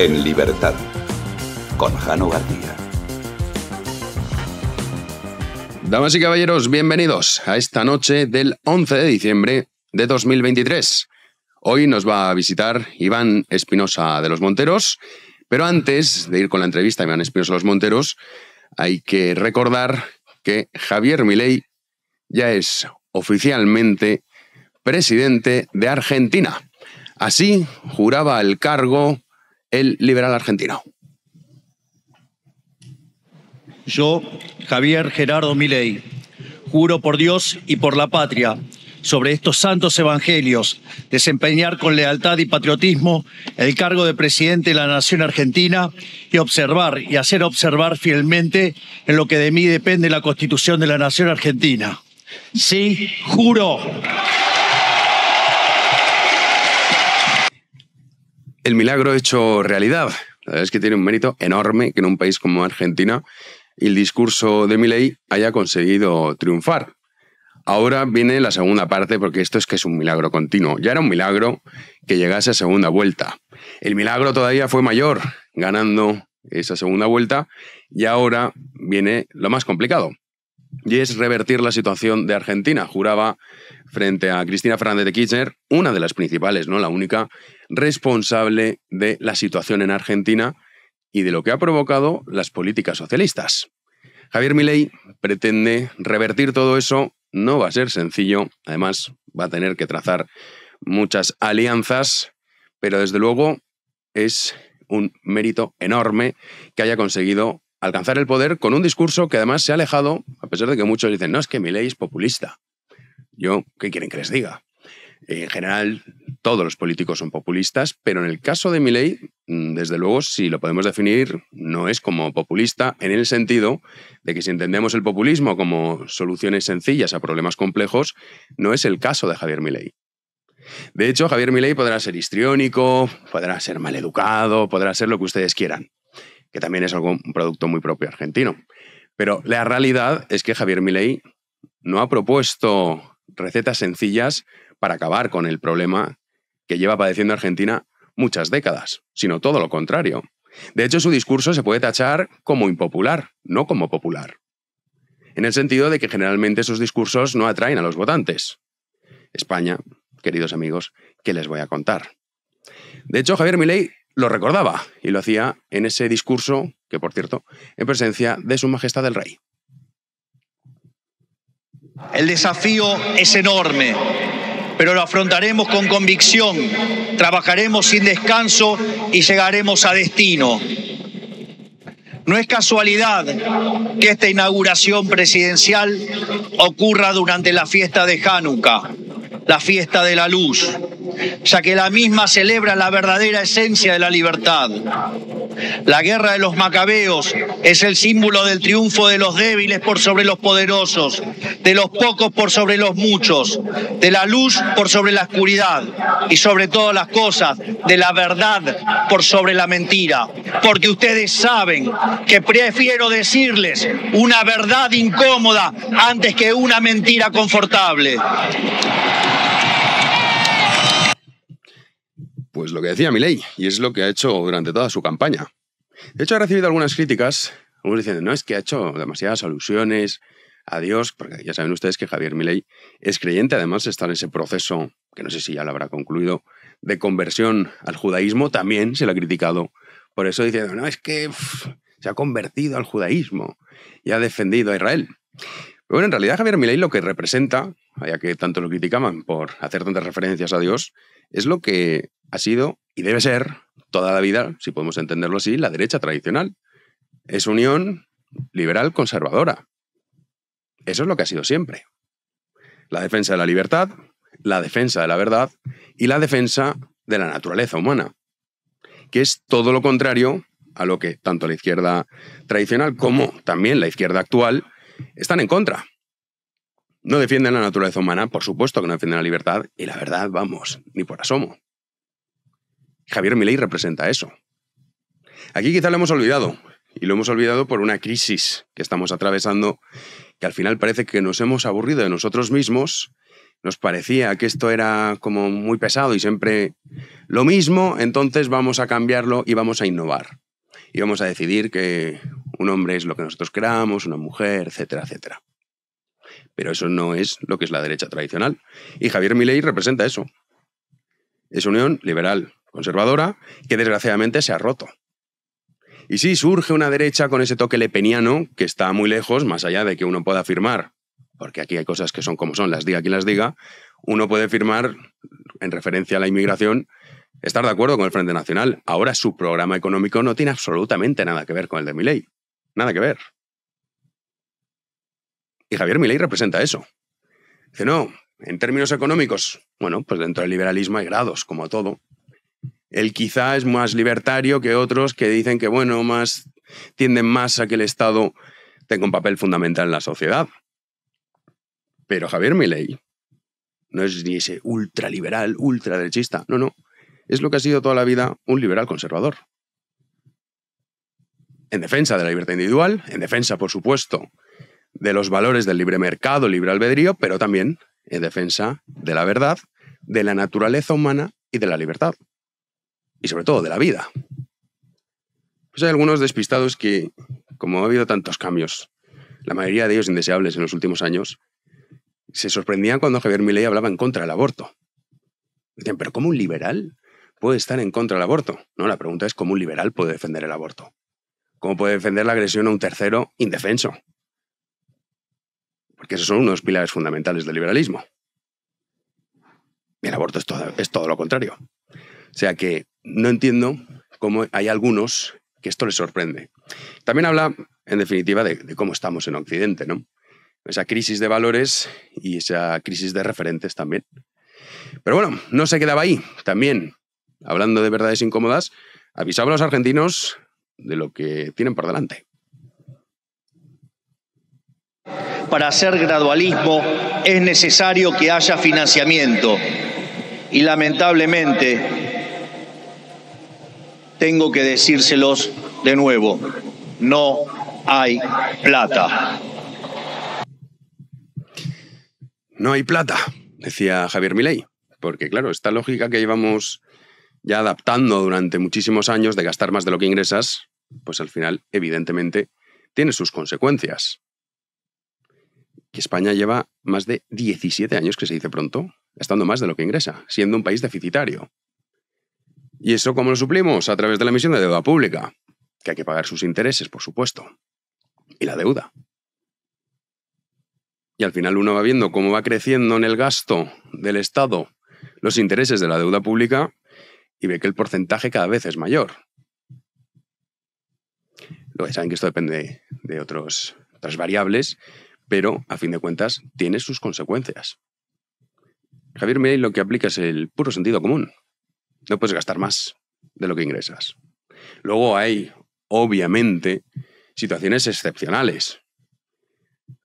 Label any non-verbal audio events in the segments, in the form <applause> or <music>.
En libertad, con Jano García. Damas y caballeros, bienvenidos a esta noche del 11 de diciembre de 2023. Hoy nos va a visitar Iván Espinosa de los Monteros, pero antes de ir con la entrevista a Iván Espinosa de los Monteros, hay que recordar que Javier Milei ya es oficialmente presidente de Argentina. Así juraba el cargo el liberal argentino? Yo, Javier Gerardo Milei, juro por Dios y por la patria, sobre estos santos evangelios, desempeñar con lealtad y patriotismo el cargo de presidente de la Nación Argentina y observar y hacer observar fielmente en lo que de mí depende la Constitución de la Nación Argentina. Sí, juro. el milagro hecho realidad. La verdad es que tiene un mérito enorme que en un país como Argentina el discurso de Milei haya conseguido triunfar. Ahora viene la segunda parte porque esto es que es un milagro continuo. Ya era un milagro que llegase a segunda vuelta. El milagro todavía fue mayor ganando esa segunda vuelta y ahora viene lo más complicado. Y es revertir la situación de Argentina. Juraba frente a Cristina Fernández de Kirchner, una de las principales, no la única, responsable de la situación en Argentina y de lo que ha provocado las políticas socialistas. Javier Milei pretende revertir todo eso, no va a ser sencillo, además va a tener que trazar muchas alianzas, pero desde luego es un mérito enorme que haya conseguido alcanzar el poder con un discurso que además se ha alejado, a pesar de que muchos dicen, no, es que Milei es populista. Yo, ¿qué quieren que les diga? En general, todos los políticos son populistas, pero en el caso de Milei, mm, desde luego, si lo podemos definir, no es como populista en el sentido de que si entendemos el populismo como soluciones sencillas a problemas complejos, no es el caso de Javier Milei. De hecho, Javier Milei podrá ser histriónico, podrá ser maleducado, podrá ser lo que ustedes quieran, que también es un producto muy propio argentino. Pero la realidad es que Javier Milei no ha propuesto recetas sencillas para acabar con el problema que lleva padeciendo Argentina muchas décadas, sino todo lo contrario. De hecho, su discurso se puede tachar como impopular, no como popular. En el sentido de que generalmente sus discursos no atraen a los votantes. España, queridos amigos, ¿qué les voy a contar. De hecho, Javier Milei lo recordaba y lo hacía en ese discurso, que por cierto, en presencia de Su Majestad el Rey. El desafío es enorme pero lo afrontaremos con convicción, trabajaremos sin descanso y llegaremos a destino. No es casualidad que esta inauguración presidencial ocurra durante la fiesta de Hanukkah la fiesta de la luz, ya que la misma celebra la verdadera esencia de la libertad. La guerra de los macabeos es el símbolo del triunfo de los débiles por sobre los poderosos, de los pocos por sobre los muchos, de la luz por sobre la oscuridad y sobre todas las cosas, de la verdad por sobre la mentira. Porque ustedes saben que prefiero decirles una verdad incómoda antes que una mentira confortable. Pues lo que decía Milei, y es lo que ha hecho durante toda su campaña. De hecho, ha recibido algunas críticas, algunos diciendo, no, es que ha hecho demasiadas alusiones a Dios, porque ya saben ustedes que Javier Milei es creyente, además está en ese proceso, que no sé si ya lo habrá concluido, de conversión al judaísmo, también se le ha criticado por eso diciendo, no, es que se ha convertido al judaísmo y ha defendido a Israel. Bueno, en realidad Javier Milei lo que representa, ya que tanto lo criticaban por hacer tantas referencias a Dios, es lo que ha sido y debe ser toda la vida, si podemos entenderlo así, la derecha tradicional. Es unión liberal conservadora. Eso es lo que ha sido siempre. La defensa de la libertad, la defensa de la verdad y la defensa de la naturaleza humana, que es todo lo contrario a lo que tanto la izquierda tradicional como también la izquierda actual están en contra. No defienden la naturaleza humana, por supuesto que no defienden la libertad, y la verdad, vamos, ni por asomo. Javier Milei representa eso. Aquí quizá lo hemos olvidado, y lo hemos olvidado por una crisis que estamos atravesando, que al final parece que nos hemos aburrido de nosotros mismos, nos parecía que esto era como muy pesado y siempre lo mismo, entonces vamos a cambiarlo y vamos a innovar y vamos a decidir que un hombre es lo que nosotros queramos, una mujer, etcétera, etcétera. Pero eso no es lo que es la derecha tradicional. Y Javier Milei representa eso. Es unión liberal, conservadora, que desgraciadamente se ha roto. Y sí, surge una derecha con ese toque lepeniano que está muy lejos, más allá de que uno pueda afirmar, porque aquí hay cosas que son como son, las diga quien las diga, uno puede firmar, en referencia a la inmigración, estar de acuerdo con el Frente Nacional. Ahora su programa económico no tiene absolutamente nada que ver con el de Milei. Nada que ver. Y Javier Milei representa eso. Dice, no, en términos económicos, bueno, pues dentro del liberalismo hay grados, como todo. Él quizá es más libertario que otros que dicen que, bueno, más tienden más a que el Estado tenga un papel fundamental en la sociedad. Pero Javier Milei no es ni ese ultraliberal, ultraderechista, no, no es lo que ha sido toda la vida un liberal conservador. En defensa de la libertad individual, en defensa, por supuesto, de los valores del libre mercado, libre albedrío, pero también en defensa de la verdad, de la naturaleza humana y de la libertad. Y sobre todo de la vida. Pues hay algunos despistados que, como ha habido tantos cambios, la mayoría de ellos indeseables en los últimos años, se sorprendían cuando Javier Milei hablaba en contra del aborto. Decían, pero ¿cómo un liberal puede estar en contra del aborto. No, la pregunta es cómo un liberal puede defender el aborto. ¿Cómo puede defender la agresión a un tercero indefenso? Porque esos son unos pilares fundamentales del liberalismo. El aborto es todo, lo contrario. O sea que no entiendo cómo hay algunos que esto les sorprende. También habla, en definitiva, de, de cómo estamos en Occidente, ¿no? Esa crisis de valores y esa crisis de referentes también. Pero bueno, no se quedaba ahí. También hablando de verdades incómodas, avisaba a los argentinos de lo que tienen por delante. Para hacer gradualismo es necesario que haya financiamiento y lamentablemente tengo que decírselos de nuevo, no hay plata. No hay plata, decía Javier Milei, porque claro, esta lógica que llevamos ya adaptando durante muchísimos años de gastar más de lo que ingresas, pues al final, evidentemente, tiene sus consecuencias. Que España lleva más de 17 años, que se dice pronto, gastando más de lo que ingresa, siendo un país deficitario. ¿Y eso cómo lo suplimos? A través de la emisión de deuda pública, que hay que pagar sus intereses, por supuesto, y la deuda. Y al final uno va viendo cómo va creciendo en el gasto del Estado los intereses de la deuda pública y ve que el porcentaje cada vez es mayor. Lo saben que esto depende de otros, otras variables, pero a fin de cuentas tiene sus consecuencias. Javier me lo que aplica es el puro sentido común. No puedes gastar más de lo que ingresas. Luego hay, obviamente, situaciones excepcionales.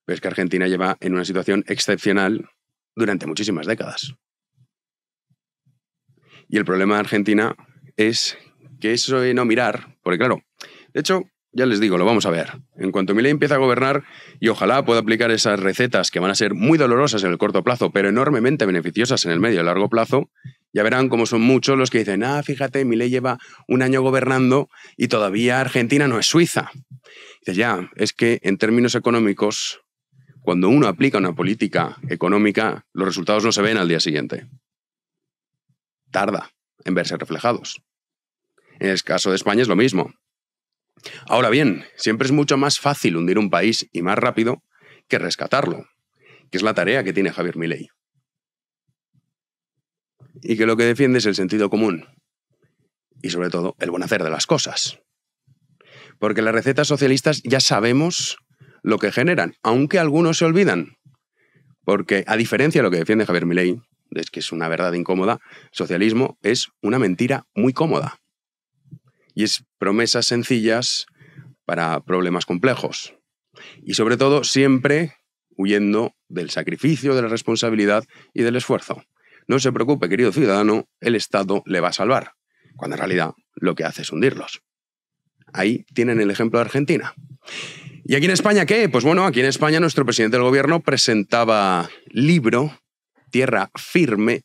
Ves que Argentina lleva en una situación excepcional durante muchísimas décadas. Y el problema de Argentina es que eso de no mirar, porque claro, de hecho, ya les digo, lo vamos a ver. En cuanto Milei empieza a gobernar y ojalá pueda aplicar esas recetas que van a ser muy dolorosas en el corto plazo, pero enormemente beneficiosas en el medio y largo plazo, ya verán cómo son muchos los que dicen, ah, fíjate, Milei lleva un año gobernando y todavía Argentina no es Suiza. Dice, ya, es que en términos económicos, cuando uno aplica una política económica, los resultados no se ven al día siguiente tarda en verse reflejados. En el caso de España es lo mismo. Ahora bien, siempre es mucho más fácil hundir un país y más rápido que rescatarlo, que es la tarea que tiene Javier Milei. Y que lo que defiende es el sentido común y sobre todo el buen hacer de las cosas. Porque las recetas socialistas ya sabemos lo que generan, aunque algunos se olvidan. Porque a diferencia de lo que defiende Javier Milei, es que es una verdad incómoda, socialismo es una mentira muy cómoda. Y es promesas sencillas para problemas complejos. Y sobre todo, siempre huyendo del sacrificio, de la responsabilidad y del esfuerzo. No se preocupe, querido ciudadano, el Estado le va a salvar, cuando en realidad lo que hace es hundirlos. Ahí tienen el ejemplo de Argentina. ¿Y aquí en España qué? Pues bueno, aquí en España nuestro presidente del gobierno presentaba libro tierra firme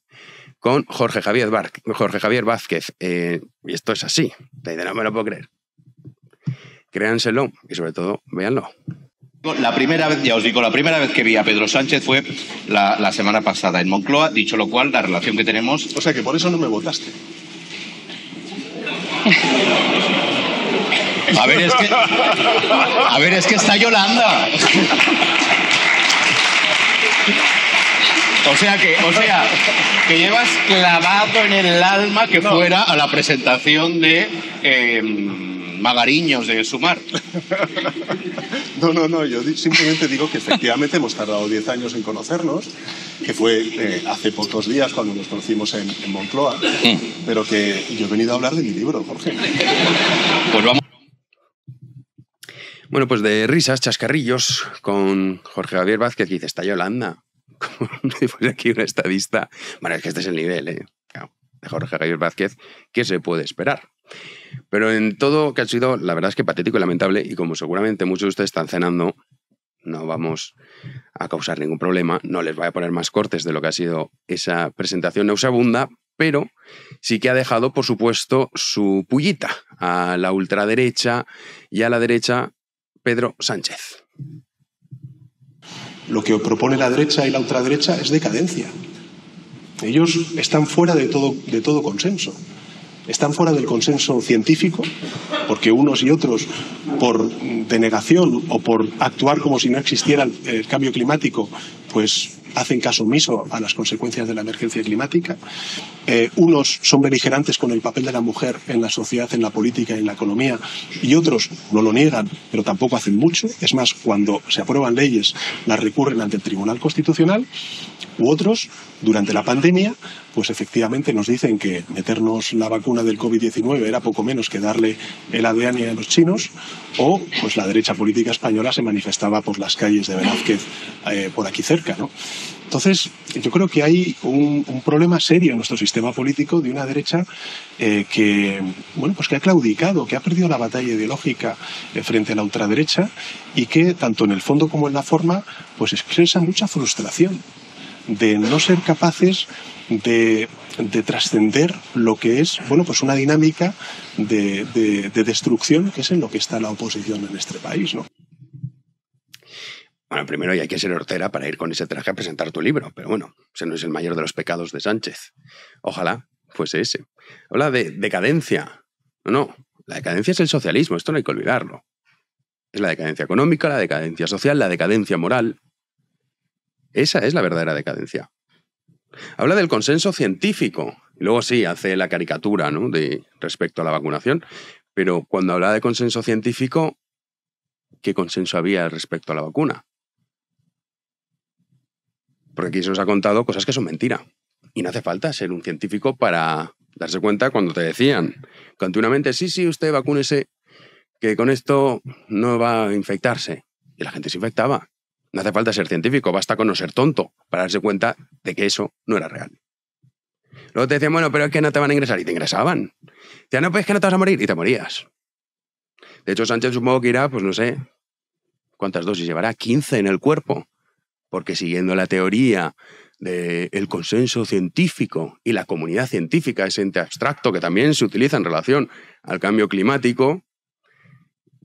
con Jorge Javier, Jorge Javier Vázquez. Eh, y esto es así. No me lo puedo creer. Créanselo y sobre todo véanlo. La primera vez, ya os digo, la primera vez que vi a Pedro Sánchez fue la, semana pasada en Moncloa, dicho lo cual, la relación que tenemos. O sea que por eso no me votaste. A ver, es que. A ver, es que está Yolanda. O sea que, o sea, que llevas clavado en el alma que fuera a la presentación de em, Magariños de Sumar. No, no, no, yo simplemente digo que efectivamente hemos tardado 10 años en conocernos, que fue eh, hace pocos días cuando nos conocimos en, Moncloa, mm. pero que yo he venido a hablar de mi libro, Jorge. Pues vamos. Bueno, pues de risas, chascarrillos, con Jorge Javier Vázquez, que dice, está Yolanda como <laughs> aquí un estadista. Bueno, es que este es el nivel, ¿eh? de Jorge Javier Vázquez, ¿qué se puede esperar? Pero en todo que ha sido, la verdad es que patético y lamentable, y como seguramente muchos de ustedes están cenando, no vamos a causar ningún problema, no les voy a poner más cortes de lo que ha sido esa presentación neusabunda, pero sí que ha dejado, por supuesto, su pullita a la ultraderecha y a la derecha Pedro Sánchez. Lo que propone la derecha y la ultraderecha es decadencia. Ellos están fuera de todo, de todo consenso. Están fuera del consenso científico, porque unos y otros, por denegación o por actuar como si no existiera el, el cambio climático, pues hacen caso omiso a las consecuencias de la emergencia climática. Eh, unos son beligerantes con el papel de la mujer en la sociedad, en la política en la economía, y otros no lo niegan, pero tampoco hacen mucho. Es más, cuando se aprueban leyes, las recurren ante el Tribunal Constitucional, u otros, durante la pandemia, pues efectivamente nos dicen que meternos la vacuna del COVID-19 era poco menos que darle el ADN a los chinos, o pues la derecha política española se manifestaba por las calles de Velázquez eh, por aquí cerca, ¿no? Entonces, yo creo que hay un, problema serio en nuestro sistema político de una derecha eh, que, bueno, pues que ha claudicado, que ha perdido la batalla ideológica eh, frente a la ultraderecha y que, tanto en el fondo como en la forma, pues expresa mucha frustración de no ser capaces de, trascender lo que es bueno pues una dinámica de, destrucción que es en lo que está la oposición en este país. Bueno, primero ya hay que ser hortera para ir con ese traje a presentar tu libro, pero bueno, ese no es el mayor de los pecados de Sánchez. Ojalá fuese ese. Habla de decadencia. No, no, la decadencia es el socialismo, esto no hay que olvidarlo. Es la decadencia económica, la decadencia social, la decadencia moral. Esa es la verdadera decadencia. Habla del consenso científico. luego sí, hace la caricatura de, respecto a la vacunación. Pero cuando habla de consenso científico, ¿qué consenso había respecto a la vacuna? Porque aquí se nos ha contado cosas que son mentira. Y no hace falta ser un científico para darse cuenta cuando te decían continuamente, sí, sí, usted vacúnese, que con esto no va a infectarse. Y la gente se infectaba. No hace falta ser científico, basta con no ser tonto para darse cuenta de que eso no era real. Luego te decían, bueno, pero es que no te van a ingresar. Y te ingresaban. ya no, pues es que no te vas a morir. Y te morías. De hecho, Sánchez supongo que irá, pues no sé, ¿cuántas dosis llevará? 15 en el cuerpo porque siguiendo la teoría del consenso científico y la comunidad científica, ese ente abstracto que también se utiliza en relación al cambio climático,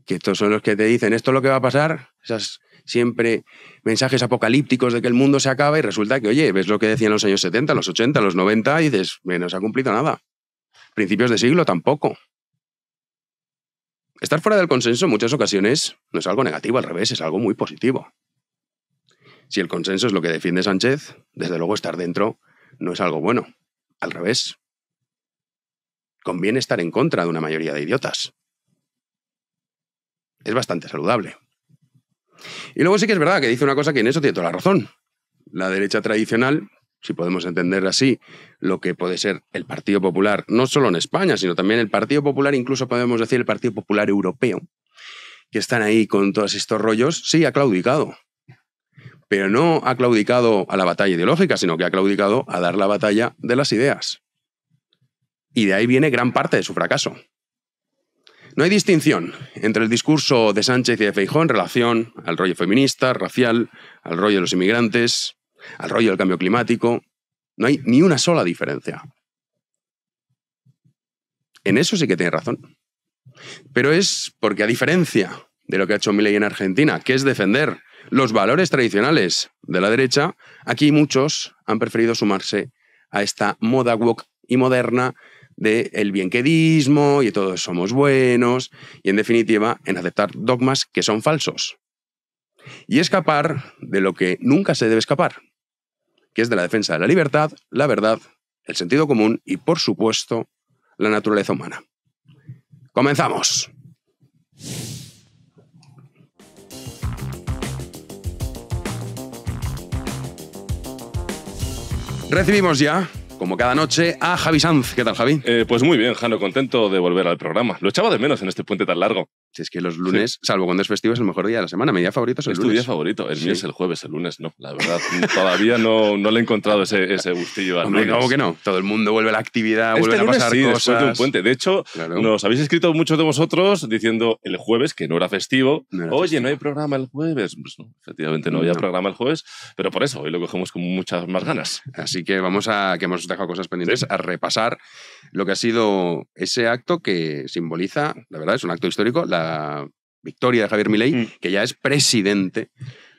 que estos son los que te dicen esto es lo que va a pasar, esas siempre mensajes apocalípticos de que el mundo se acaba y resulta que, oye, ves lo que decían los años 70, los 80, los 90 y dices, no se ha cumplido nada. Principios de siglo tampoco. Estar fuera del consenso en muchas ocasiones no es algo negativo, al revés, es algo muy positivo. Si el consenso es lo que defiende Sánchez, desde luego estar dentro no es algo bueno. Al revés. Conviene estar en contra de una mayoría de idiotas. Es bastante saludable. Y luego sí que es verdad que dice una cosa que en eso tiene toda la razón. La derecha tradicional, si podemos entender así lo que puede ser el Partido Popular, no solo en España, sino también el Partido Popular, incluso podemos decir el Partido Popular Europeo, que están ahí con todos estos rollos, sí ha claudicado pero no ha claudicado a la batalla ideológica, sino que ha claudicado a dar la batalla de las ideas. Y de ahí viene gran parte de su fracaso. No hay distinción entre el discurso de Sánchez y de Feijóo en relación al rollo feminista, racial, al rollo de los inmigrantes, al rollo del cambio climático. No hay ni una sola diferencia. En eso sí que tiene razón. Pero es porque a diferencia de lo que ha hecho Milei en Argentina, que es defender los valores tradicionales de la derecha, aquí muchos han preferido sumarse a esta moda woke y moderna del el bienquedismo y todos somos buenos, y en definitiva en aceptar dogmas que son falsos. Y escapar de lo que nunca se debe escapar, que es de la defensa de la libertad, la verdad, el sentido común y, por supuesto, la naturaleza humana. ¡Comenzamos! Recibimos ya como cada noche, a Javi Sanz. ¿Qué tal, Javi? Eh, pues muy bien, Jano, contento de volver al programa. Lo echaba de menos en este puente tan largo es que los lunes, salvo cuando es festivo, es el mejor día de la semana. Mi día favorito es el ¿Es lunes. tu día favorito. El mío es el jueves, el lunes no. La verdad, todavía no, no le he encontrado ese, ese gustillo a Hombre, lunes. ¿cómo que no? Todo el mundo vuelve a la actividad, este vuelven a pasar sí, Después de un puente. De hecho, nos habéis escrito muchos de vosotros diciendo el jueves, que no era festivo, oye, no hay programa el jueves. Pues no, efectivamente no, había programa el jueves, pero por eso hoy lo cogemos con muchas más ganas. Así que vamos a, que hemos dejado cosas pendientes, a repasar lo que ha sido ese acto que simboliza, la verdad, es un acto histórico, la victoria de Javier Milei, mm. que ya es presidente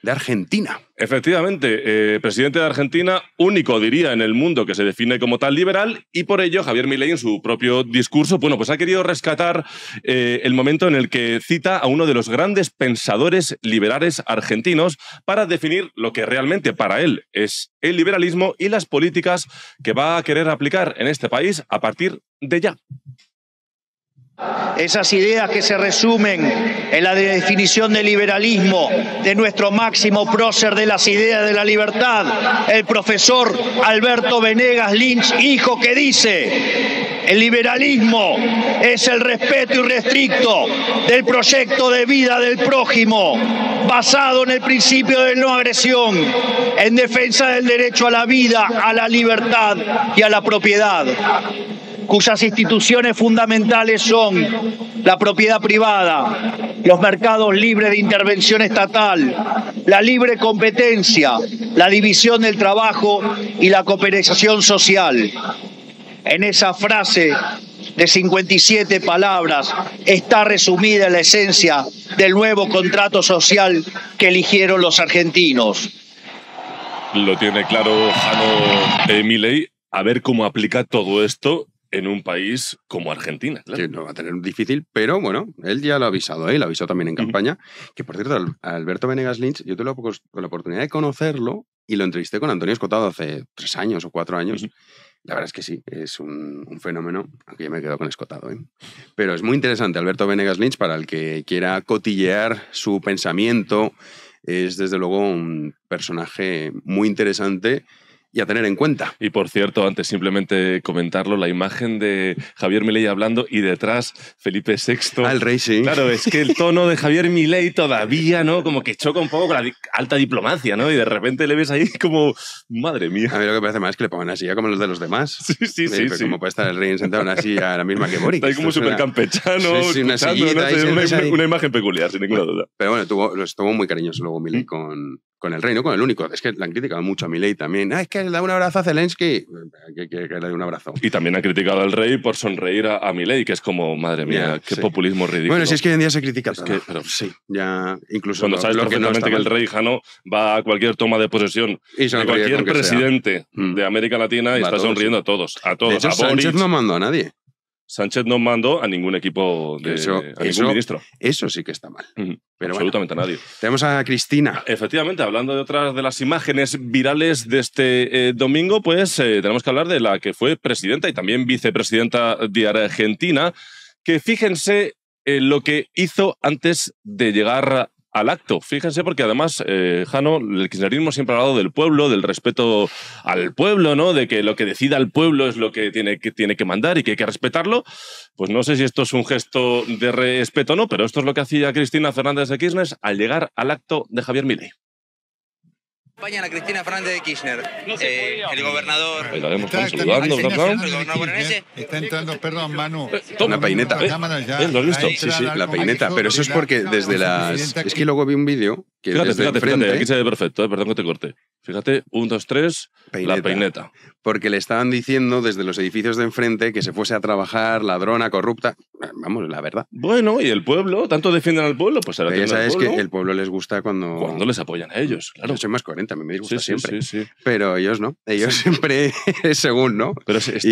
de Argentina. Efectivamente, eh, presidente de Argentina, único diría en el mundo que se define como tal liberal, y por ello Javier Milei en su propio discurso, bueno, pues ha querido rescatar eh, el momento en el que cita a uno de los grandes pensadores liberales argentinos para definir lo que realmente para él es el liberalismo y las políticas que va a querer aplicar en este país a partir de ya. Esas ideas que se resumen en la definición de liberalismo, de nuestro máximo prócer de las ideas de la libertad, el profesor Alberto Venegas Lynch, hijo, que dice, el liberalismo es el respeto irrestricto del proyecto de vida del prójimo, basado en el principio de no agresión, en defensa del derecho a la vida, a la libertad y a la propiedad cuyas instituciones fundamentales son la propiedad privada, los mercados libres de intervención estatal, la libre competencia, la división del trabajo y la cooperación social. En esa frase de 57 palabras está resumida la esencia del nuevo contrato social que eligieron los argentinos. Lo tiene claro Jano A ver cómo aplica todo esto en un país como Argentina. no va a tener difícil, pero bueno, él ya lo ha avisado, él ¿eh? lo avisó también en campaña. Que por cierto, Alberto Venegas Lynch, yo tuve la oportunidad de conocerlo y lo entrevisté con Antonio Escotado hace tres años o cuatro años. La verdad es que sí, es un, fenómeno, aunque yo me quedado con escotado. ¿eh? Pero es muy interesante, Alberto Venegas Lynch, para el que quiera cotillear su pensamiento, es desde luego un personaje muy interesante y a tener en cuenta. Y por cierto, antes simplemente comentarlo, la imagen de Javier Milei hablando y detrás Felipe VI. al ah, el rey, sí. Claro, es que el tono de Javier Milei todavía, ¿no? Como que choca un poco con la alta diplomacia, ¿no? Y de repente le ves ahí como, madre mía. A mí lo que me parece más es que le pongan así, ya como los de los demás. Sí, sí, sí. sí, sí. Como puede estar el rey sentado así, a la misma que Boric. Está como súper campechano, sí, una, una, imagen peculiar, sin ninguna duda. Pero bueno, estuvo muy cariñoso luego Milei mm. con, con el rey, no con el único. Es que la han criticado mucho a Milei también. Ah, es que le da un abrazo a Zelensky. Que, le dé un abrazo. Y también ha criticado al rey por sonreír a, Milei, que es como, madre mía, qué populismo ridículo. Bueno, si es que hoy en día se critica es todo. pero sí, ya incluso... Cuando sabes perfectamente que el rey Jano va a cualquier toma de posesión y de cualquier presidente mm. de América Latina y está sonriendo a todos. A todos. no mandó a nadie. Sánchez no mandó a ningún equipo de eso, a ningún ministro. Eso sí que está mal. Absolutamente a nadie. Tenemos a Cristina. Efectivamente, hablando de otras de las imágenes virales de este eh, domingo, pues eh, tenemos que hablar de la que fue presidenta y también vicepresidenta de Argentina, que fíjense lo que hizo antes de llegar a al acto. Fíjense, porque además, eh, Jano, el kirchnerismo siempre ha hablado del pueblo, del respeto al pueblo, ¿no? De que lo que decida el pueblo es lo que tiene que, tiene que mandar y que hay que respetarlo. Pues no sé si esto es un gesto de respeto o no, pero esto es lo que hacía Cristina Fernández de Kirchner al llegar al acto de Javier Milei. Acompañan Cristina Fernández de Kirchner, eh, el gobernador. Está entrando, perdón, Manu. Una eh, peineta. Eh, ¿Lo Sí, la peineta. Pero eso es porque desde las. Es que luego vi un vídeo desde fíjate, se ve perfecto, perdón que te corte. Fíjate, un, dos, tres, la peineta. Porque le estaban diciendo desde los edificios de enfrente que se fuese a trabajar, ladrona, corrupta. Ah, vamos, la verdad. Bueno, y el pueblo, tanto defienden al pueblo, pues ahora Ya sabes que el pueblo les gusta cuando. Cuando les apoyan a ellos, claro. Yo soy más coherente, a mí me disgusta sí, sí, siempre. Sí, Pero ellos no. Ellos siempre, <laughs> según, ¿no? Pero esto, esto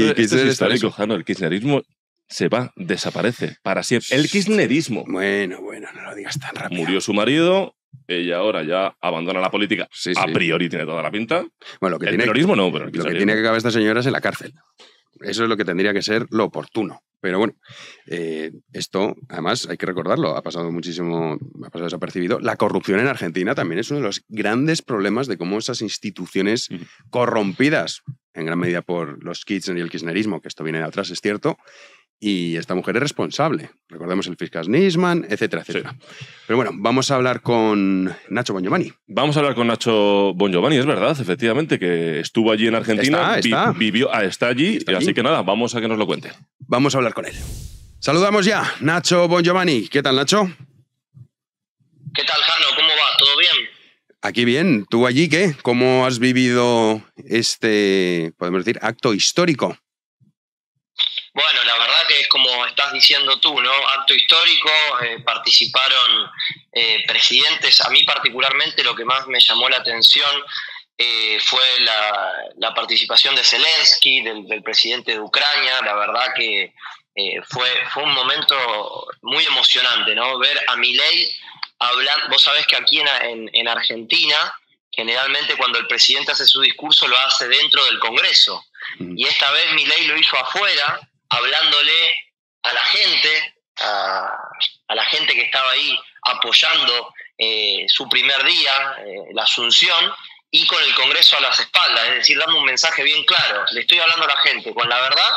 El kirchnerismo se va, desaparece para siempre. El kirchnerismo. Bueno, bueno, no lo digas tan rápido. Murió su marido, ella ahora ya abandona la política, a priori tiene toda la pinta. Bueno, lo que tiene terrorismo que, no, pero lo que tiene que acabar esta señora es en la cárcel. Eso es lo que tendría que ser lo oportuno. Pero bueno, eh, esto, además, hay que recordarlo, ha pasado muchísimo, ha pasado desapercibido. La corrupción en Argentina también es uno de los grandes problemas de cómo esas instituciones corrompidas, en gran medida por los Kirchner y el kirchnerismo, que esto viene de atrás, es cierto, y esta mujer es responsable. Recordemos el fiscal Nisman, etcétera, etcétera. Pero bueno, vamos a hablar con Nacho Bongiovanni. Vamos a hablar con Nacho Bongiovanni, es verdad, efectivamente, que estuvo allí en Argentina, está, vivió, ah, está allí, así que nada, vamos a que nos lo cuente. Vamos a hablar con él. Saludamos ya, Nacho Bongiovanni. ¿Qué tal, Nacho? ¿Qué tal, Jano? ¿Cómo va? ¿Todo bien? Aquí bien. ¿Tú allí qué? ¿Cómo has vivido este, podemos decir, acto histórico? Bueno, la diciendo tú, ¿no? Acto histórico, eh, participaron eh, presidentes. A mí particularmente lo que más me llamó la atención eh, fue la, participación de Zelensky, del, presidente de Ucrania. La verdad que fue, un momento muy emocionante, ¿no? Ver a Milei hablar. Vos sabés que aquí en, en Argentina, generalmente cuando el presidente hace su discurso lo hace dentro del Congreso. Mm. Y esta vez Milei lo hizo afuera, hablándole a la gente, a, la gente que estaba ahí apoyando eh, su primer día, eh, la Asunción, y con el Congreso a las espaldas, es decir, dando un mensaje bien claro. Le estoy hablando a la gente con la verdad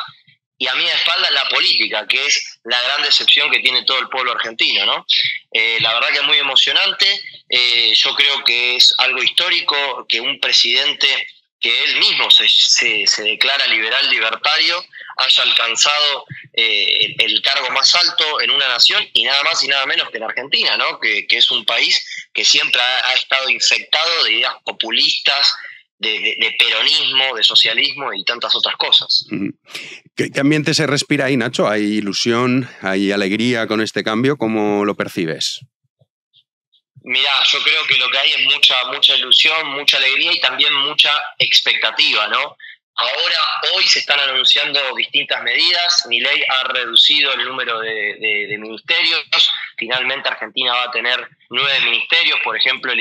y a mi espalda la política, que es la gran decepción que tiene todo el pueblo argentino. Eh, la verdad que es muy emocionante, yo creo que es algo histórico que un presidente que él mismo se, declara liberal libertario, haya alcanzado eh, el, cargo más alto en una nación y nada más y nada menos que en Argentina, ¿no? que, es un país que siempre ha, estado infectado de ideas populistas, de, peronismo, de socialismo y tantas otras cosas. ¿Qué, ambiente se respira ahí, Nacho? ¿Hay ilusión? ¿Hay alegría con este cambio? ¿Cómo lo percibes? Mirá, yo creo que lo que hay es mucha, mucha ilusión, mucha alegría y también mucha expectativa, ¿no? Ahora, hoy se están anunciando distintas medidas. Mi ley ha reducido el número de, ministerios. Finalmente, Argentina va a tener nueve ministerios. Por ejemplo,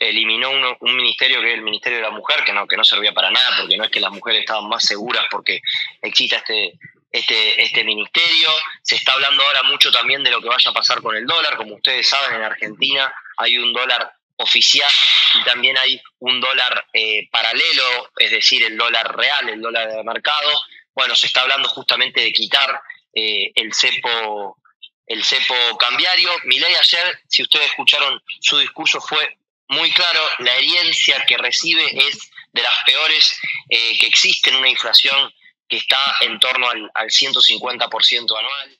eliminó un, ministerio que es el Ministerio de la Mujer, que no, que no servía para nada, porque no es que las mujeres estaban más seguras porque exista este, este, este ministerio. Se está hablando ahora mucho también de lo que vaya a pasar con el dólar. Como ustedes saben, en Argentina hay un dólar oficial y también hay un dólar eh, paralelo, es decir, el dólar real, el dólar de mercado. Bueno, se está hablando justamente de quitar eh, el cepo el cepo cambiario. Miley ayer, si ustedes escucharon su discurso, fue muy claro, la herencia que recibe es de las peores eh, que existen, una inflación que está en torno al, al 150% anual,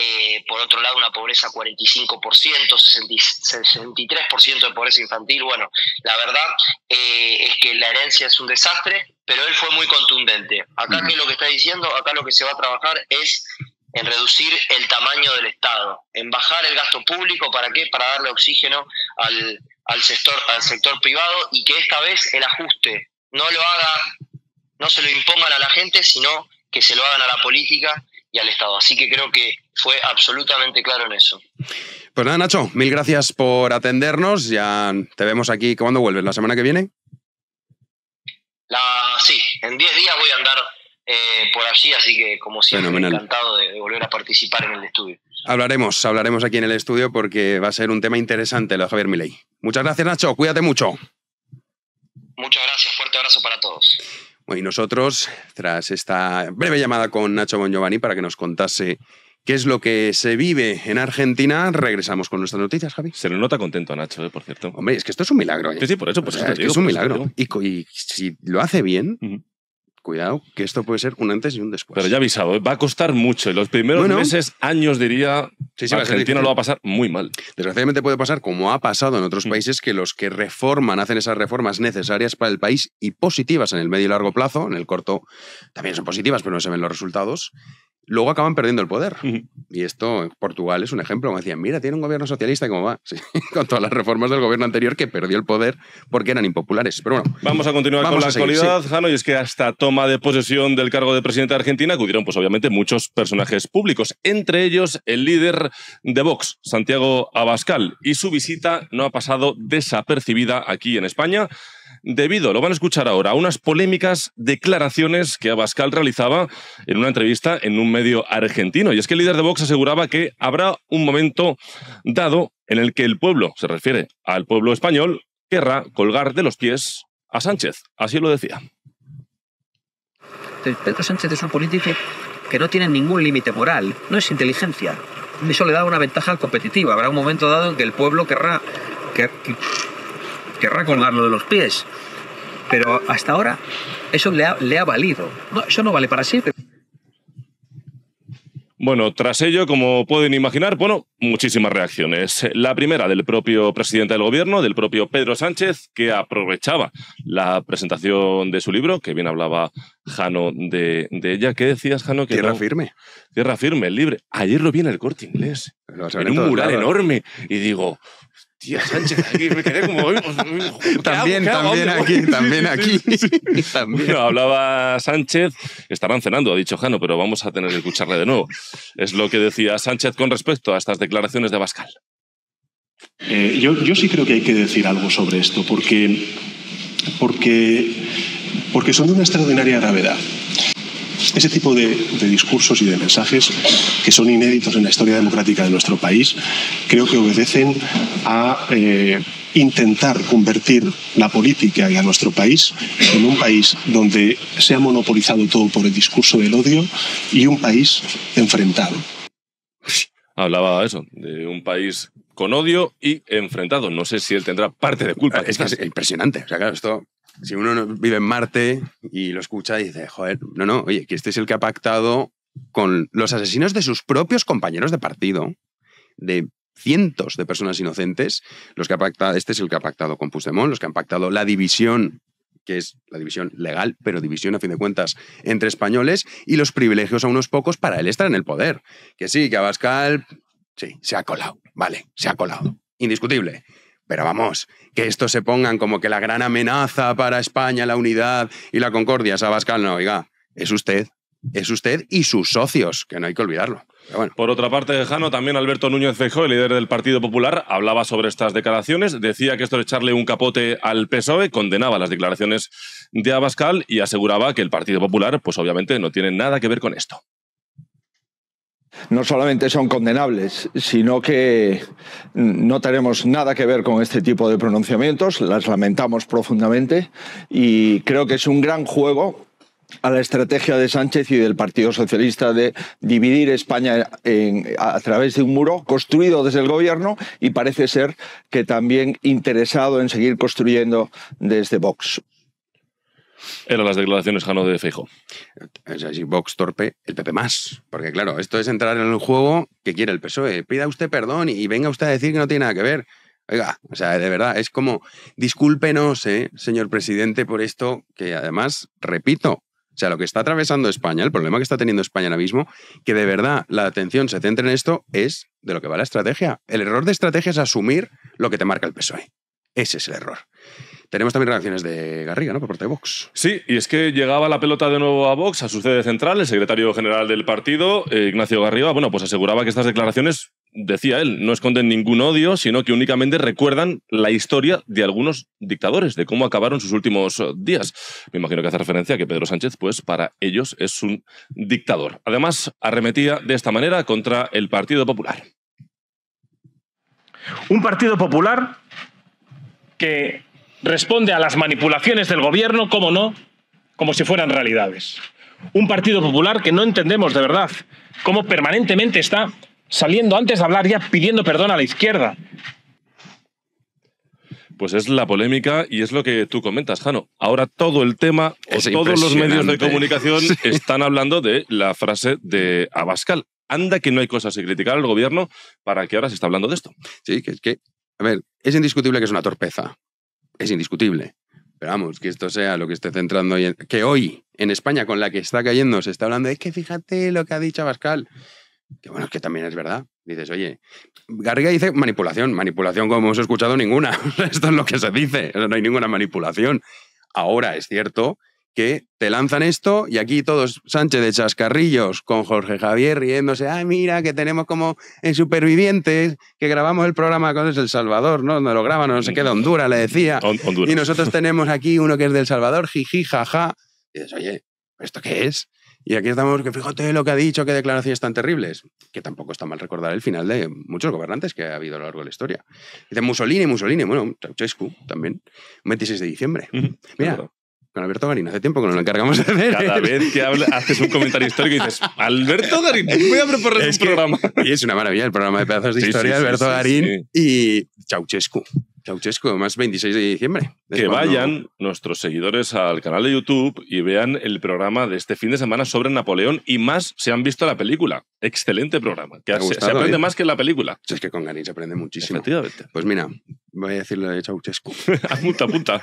eh, por otro lado una pobreza 45%, 63% de pobreza infantil. Bueno, la verdad eh, es que la herencia es un desastre, pero él fue muy contundente. Acá es lo que está diciendo, acá lo que se va a trabajar es en reducir el tamaño del Estado, en bajar el gasto público, ¿para qué? Para darle oxígeno al, al, sector, al sector privado y que esta vez el ajuste no lo haga, no se lo impongan a la gente, sino que se lo hagan a la política y al Estado. Así que creo que fue absolutamente claro en eso. Pues nada, Nacho, mil gracias por atendernos. Ya te vemos aquí. ¿Cuándo vuelves? ¿La semana que viene? La, sí, en 10 días voy a andar eh, por allí, así que como siempre, encantado de, volver a participar en el estudio. Hablaremos, hablaremos aquí en el estudio porque va a ser un tema interesante lo de Javier Milei. Muchas gracias, Nacho. Cuídate mucho. Muchas gracias. Fuerte abrazo para todos. Y nosotros, tras esta breve llamada con Nacho Bon para que nos contase qué es lo que se vive en Argentina, regresamos con nuestras noticias, Javi. Se le nota contento a Nacho, eh, por cierto. Hombre, es que esto es un milagro. ¿eh? Sí, sí, por eso, es, un milagro. Y, si lo hace bien, cuidado, que esto puede ser un antes y un después. Pero ya avisado, ¿eh? va a costar mucho. En los primeros meses, años diría, Argentina lo va a pasar muy mal. Desgraciadamente puede pasar, como ha pasado en otros mm. países, que los que reforman hacen esas reformas necesarias para el país y positivas en el medio y largo plazo, en el corto también son positivas, pero no se ven los resultados luego acaban perdiendo el poder. Y esto en Portugal es un ejemplo. Me decían, mira, tiene un gobierno socialista y cómo va. <laughs> con todas las reformas del gobierno anterior que perdió el poder porque eran impopulares. Pero bueno. Vamos a continuar con la actualidad, Jano, y es que hasta toma de posesión del cargo de presidente de Argentina acudieron, pues obviamente, muchos personajes públicos, entre ellos el líder de Vox, Santiago Abascal. Y su visita no ha pasado desapercibida aquí en España debido, lo van a escuchar ahora, a unas polémicas declaraciones que Abascal realizaba en una entrevista en un medio argentino. Y es que el líder de Vox aseguraba que habrá un momento dado en el que el pueblo, se refiere al pueblo español, querrá colgar de los pies a Sánchez. Así lo decía. Pedro Sánchez es un político que no tiene ningún límite moral, no es inteligencia. Eso le da una ventaja competitiva. Habrá un momento dado en que el pueblo querrá querrá colgarlo de los pies. Pero hasta ahora eso le ha, valido. eso no vale para siempre. Bueno, tras ello, como pueden imaginar, bueno, muchísimas reacciones. La primera del propio presidente del gobierno, del propio Pedro Sánchez, que aprovechaba la presentación de su libro, que bien hablaba Jano de, ella. ¿Qué decías, Jano? Que tierra firme. Tierra firme, libre. Ayer lo vi el corte inglés, en un mural enorme. Y digo, Sánchez, también, también aquí, también <laughs> aquí. <laughs> hablaba Sánchez, estarán cenando, ha dicho Jano, pero vamos a tener que escucharle de nuevo. Es lo que decía Sánchez con respecto a estas declaraciones de Abascal. Eh, yo, sí creo que hay que decir algo sobre esto, porque, porque, porque son de una extraordinaria gravedad. Ese tipo de, discursos y de mensajes que son inéditos en la historia democrática de nuestro país, creo que obedecen a eh, intentar convertir la política y a nuestro país en un país donde se ha monopolizado todo por el discurso del odio y un país enfrentado. Hablaba eso, de un país con odio y enfrentado. No sé si él tendrá parte de culpa. Es impresionante. esto si uno vive en Marte y lo escucha y dice, joder, no, no, oye, que este es el que ha pactado con los asesinos de sus propios compañeros de partido, de cientos de personas inocentes, los que ha pactado, este es el que ha pactado con Puigdemont, los que han pactado la división que es la división legal, pero división a fin de cuentas entre españoles, y los privilegios a unos pocos para él estar en el poder. Que sí, que Abascal, sí, se ha colado, vale, se ha colado, indiscutible. Pero vamos, que esto se pongan como que la gran amenaza para España, la unidad y la concordia, Sabascal, no, oiga, es usted, es usted y sus socios, que no hay que olvidarlo. Por otra parte, Jano, también Alberto Núñez Feijóo, el líder del Partido Popular, hablaba sobre estas declaraciones, decía que esto de echarle un capote al PSOE, condenaba las declaraciones de Abascal y aseguraba que el Partido Popular, pues obviamente, no tiene nada que ver con esto no solamente son condenables, sino que no tenemos nada que ver con este tipo de pronunciamientos, las lamentamos profundamente y creo que es un gran juego a la estrategia de Sánchez y del Partido Socialista de dividir España a través de un muro construido desde el gobierno y parece ser que también interesado en seguir construyendo desde Vox. Eran las declaraciones Jano de Feijo. Es así, Vox torpe, el PP más. Porque claro, esto es entrar en el juego que quiere el PSOE. Pida usted perdón y venga usted a decir que no tiene nada que ver. Oiga, o sea, de verdad, es como, discúlpenos, eh, señor presidente, por esto que además, repito, o sea, lo que está atravesando España, el problema que está teniendo España ahora mismo, que de verdad la atención se centre en esto, es de lo que va la estrategia. El error de estrategia es asumir lo que te marca el PSOE. Ese es el error. Tenemos también reacciones de Garriga, ¿no? Por parte de Vox. Sí, y es que llegaba la pelota de nuevo a Vox, a su sede central, el secretario general del partido, eh, Ignacio Garriga, bueno, pues aseguraba que estas declaraciones, decía él, no esconden ningún odio, sino que únicamente recuerdan la historia de algunos dictadores, de cómo acabaron sus últimos eh, días. Me imagino que hace referencia a que Pedro Sánchez, pues para ellos es un dictador. Además, arremetía de esta manera contra el Partido Popular. Un Partido Popular que responde a las manipulaciones del gobierno, como no, como si fueran realidades. Un Partido Popular que no entendemos de verdad cómo permanentemente está saliendo antes de hablar ya pidiendo perdón a la izquierda. Pues es la polémica y es lo que tú comentas, Jano. Ahora todo el tema, todos los medios de comunicación <laughs> están hablando de la frase de Abascal. Anda que no hay cosas que criticar al gobierno para que ahora se está hablando de esto. Sí, que es que, a ver, es indiscutible que es una torpeza es indiscutible. Pero vamos, que esto sea lo que esté centrando hoy en, que hoy en España con la que está cayendo se está hablando, es que fíjate lo que ha dicho Abascal. Que bueno, es que también es verdad. Dices, oye, Garriga dice manipulación. Manipulación como hemos escuchado ninguna. <laughs> esto es lo que se dice. no hay ninguna manipulación. Ahora es cierto que te lanzan esto y aquí todos Sánchez de chascarrillos con Jorge Javier riéndose, ay mira que tenemos como en Supervivientes que grabamos el programa con El Salvador, ¿no? no lo graban, no sé qué, Honduras le decía. Y nosotros tenemos aquí uno que es del Salvador, jiji, jaja. Y dices, oye, ¿esto qué es? Y aquí estamos, que fíjate lo que ha dicho, qué declaraciones tan terribles, que tampoco está mal recordar el final de muchos gobernantes que ha habido a lo largo de la historia. de Mussolini, Mussolini, bueno, Ceausescu también, 26 de diciembre. Mira, Alberto Garín. Hace tiempo que nos lo encargamos de hacer. Cada ¿eh? vez que haces un comentario histórico y dices, Alberto Garín, voy a preparar el programa. Y es una maravilla el programa de pedazos de historia, Alberto Garín y Ceausescu. Chauchesco, más 26 de diciembre. Que vayan nuestros seguidores al canal de YouTube y vean el programa de este fin de semana sobre Napoleón y más se han visto la película. Excelente programa. se, aprende ¿eh? más que la película. Es que con Garín se aprende muchísimo. Pues mira, voy a decirle de <laughs> apunta, apunta.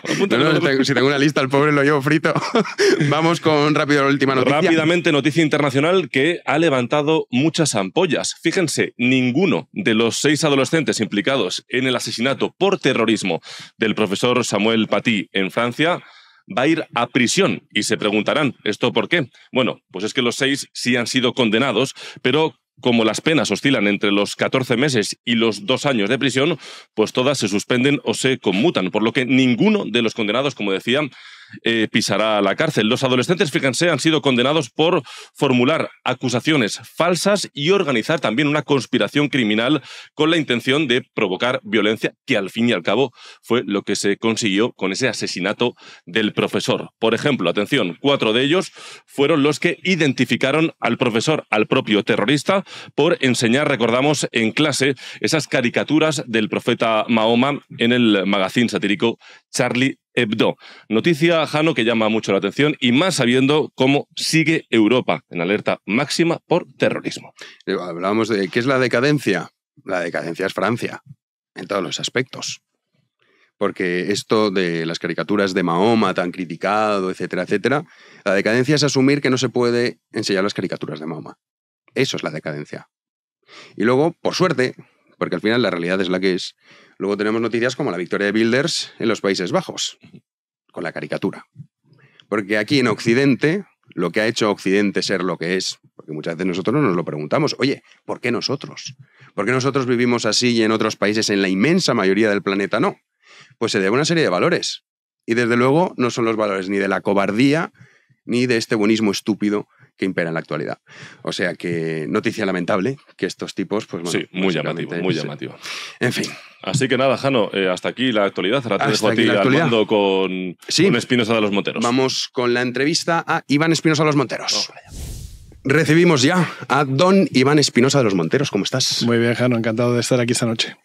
si tengo una lista, el pobre lo llevo frito. <laughs> Vamos con rápido la última noticia. Rápidamente, noticia internacional que ha levantado muchas ampollas. Fíjense, ninguno de los seis adolescentes implicados en el asesinato por terrorismo terrorismo del profesor Samuel Paty en Francia va a ir a prisión. Y se preguntarán, ¿esto por qué? Bueno, pues es que los seis sí han sido condenados, pero como las penas oscilan entre los 14 meses y los dos años de prisión, pues todas se suspenden o se conmutan, por lo que ninguno de los condenados, como decían. Eh, pisará la cárcel. Los adolescentes, fíjense, han sido condenados por formular acusaciones falsas y organizar también una conspiración criminal con la intención de provocar violencia, que al fin y al cabo fue lo que se consiguió con ese asesinato del profesor. Por ejemplo, atención, cuatro de ellos fueron los que identificaron al profesor, al propio terrorista, por enseñar, recordamos, en clase esas caricaturas del profeta Mahoma en el magazine satírico Charlie Hebdo. Noticia, Jano, que llama mucho la atención y más sabiendo cómo sigue Europa en alerta máxima por terrorismo. Eh, Hablábamos de qué es la decadencia. La decadencia es Francia, en todos los aspectos. Porque esto de las caricaturas de Mahoma tan criticado, etcétera, etcétera, la decadencia es asumir que no se puede enseñar las caricaturas de Mahoma. Eso es la decadencia. Y luego, por suerte, porque al final la realidad es la que es, Luego tenemos noticias como la victoria de Builders en los Países Bajos, con la caricatura. Porque aquí en Occidente, lo que ha hecho Occidente ser lo que es, porque muchas veces nosotros nos lo preguntamos, oye, ¿por qué nosotros? ¿Por qué nosotros vivimos así y en otros países, en la inmensa mayoría del planeta, no? Pues se debe a una serie de valores. Y desde luego no son los valores ni de la cobardía, ni de este buenismo estúpido que impera en la actualidad. O sea que noticia lamentable que estos tipos, pues sí, muy llamativo, muy llamativo. En fin. Así que nada, Jano, eh, hasta aquí la actualidad. Ahora te dejo a ti con, sí. Espinosa de los Monteros. Vamos con la entrevista a Iván Espinosa de los Monteros. Oh, Recibimos ya a don Iván Espinosa de los Monteros. ¿Cómo estás? Muy bien, Jano, encantado de estar aquí esta noche.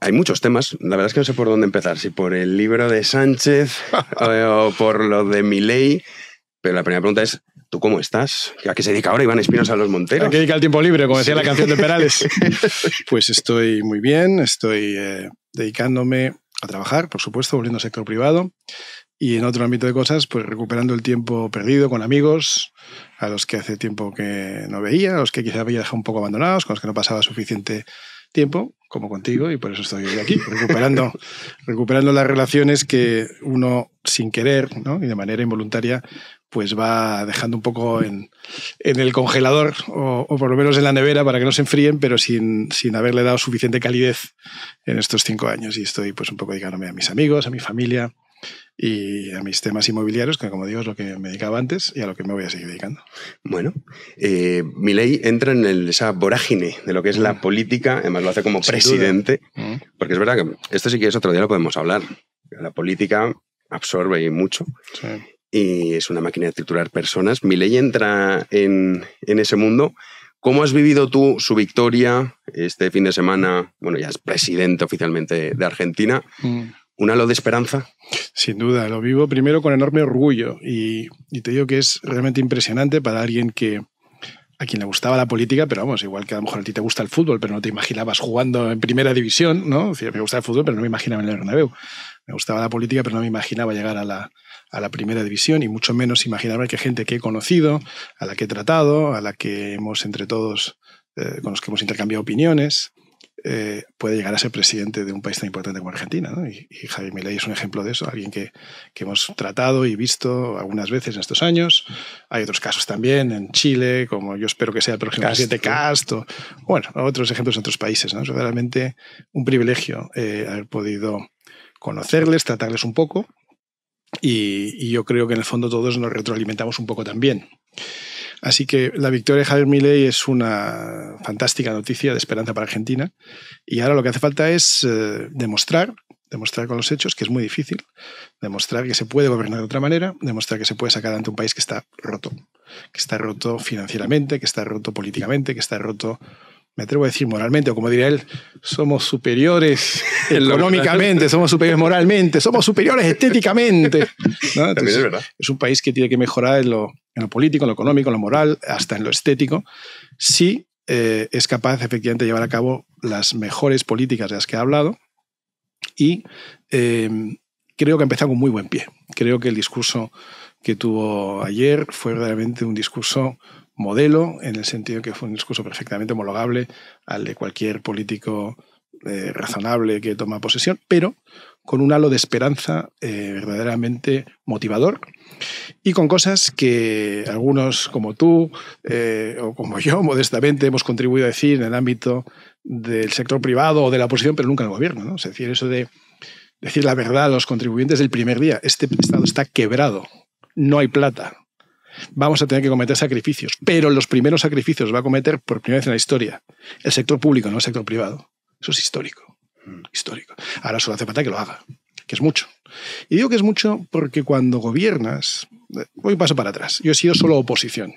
Hay muchos temas, la verdad es que no sé por dónde empezar, si por el libro de Sánchez <laughs> eh, o por lo de Miley. pero la primera pregunta es, ¿Tú cómo estás? ¿A qué se dedica ahora Iván Espinosa a los Monteros? ¿A qué dedica el tiempo libre, como decía la canción de Perales? <laughs> pues estoy muy bien, estoy eh, dedicándome a trabajar, por supuesto, volviendo al sector privado y en otro ámbito de cosas, pues recuperando el tiempo perdido con amigos, a los que hace tiempo que no veía, a los que quizá había dejado un poco abandonados, con los que no pasaba suficiente tiempo, como contigo, y por eso estoy hoy aquí, recuperando, <laughs> recuperando las relaciones que uno sin querer ¿no? y de manera involuntaria pues va dejando un poco en, el congelador o, por lo menos en la nevera para que no se enfríen, pero sin, sin haberle dado suficiente calidez en estos cinco años. Y estoy pues un poco dedicándome a mis amigos, a mi familia y a mis temas inmobiliarios, que como digo es lo que me dedicaba antes y a lo que me voy a seguir dedicando. Bueno, eh, mi ley entra en el, esa vorágine de lo que es la mm. política, además lo hace como presidente, mm. porque es verdad que esto sí que otro día lo podemos hablar. La política absorbe mucho. Sí y es una máquina de titular personas. ley entra en, ese mundo. ¿Cómo has vivido tú su victoria este fin de semana? Bueno, ya es presidente oficialmente de Argentina. Mm. ¿Un halo de esperanza? Sin duda, lo vivo primero con enorme orgullo y, te digo que es realmente impresionante para alguien que a quien le gustaba la política, pero vamos, igual que a lo mejor a ti te gusta el fútbol, pero no te imaginabas jugando en primera división, ¿no? me gustaba el fútbol, pero no me imaginaba en el Bernabéu. Me gustaba la política, pero no me imaginaba llegar a la, a la primera división y mucho menos imaginarme que gente que he conocido, a la que he tratado, a la que hemos entre todos, eh, con los que hemos intercambiado opiniones, eh, puede llegar a ser presidente de un país tan importante como Argentina. Y, Javier Milei es un ejemplo de eso, alguien que, hemos tratado y visto algunas veces en estos años. Hay otros casos también en Chile, como yo espero que sea el próximo presidente Castro. bueno, otros ejemplos en otros países. Es realmente un privilegio eh, haber podido conocerles, tratarles un poco y, yo creo que en el fondo todos nos retroalimentamos un poco también. Así que la victoria de Javier Milei es una fantástica noticia de esperanza para Argentina y ahora lo que hace falta es eh, demostrar demostrar con los hechos, que es muy difícil, demostrar que se puede gobernar de otra manera, demostrar que se puede sacar adelante un país que está roto, que está roto financieramente, que está roto políticamente, que está roto me atrevo a decir moralmente, o como diría él, somos superiores <laughs> económicamente, somos superiores moralmente, somos superiores estéticamente. <laughs> es, un país que tiene que mejorar en lo, en lo, político, en lo económico, en lo moral, hasta en lo estético, si eh, es capaz efectivamente de llevar a cabo las mejores políticas de las que ha hablado. Y eh, creo que ha empezado con muy buen pie. Creo que el discurso que tuvo ayer fue realmente un discurso modelo en el sentido que fue un discurso perfectamente homologable al de cualquier político eh, razonable que toma posesión, pero con un halo de esperanza eh, verdaderamente motivador y con cosas que algunos como tú eh, o como yo <laughs> modestamente hemos contribuido a decir en el ámbito del sector privado o de la oposición, pero nunca en el gobierno. ¿no? Es decir, eso de decir la verdad a los contribuyentes del primer día. Este Estado está quebrado, no hay plata, vamos a tener que cometer sacrificios, pero los primeros sacrificios va a cometer por primera vez en la historia el sector público, no el sector privado. Eso es histórico, mm. histórico. Ahora solo hace falta que lo haga, que es mucho. Y digo que es mucho porque cuando gobiernas, eh, voy un paso para atrás, yo he sido solo oposición.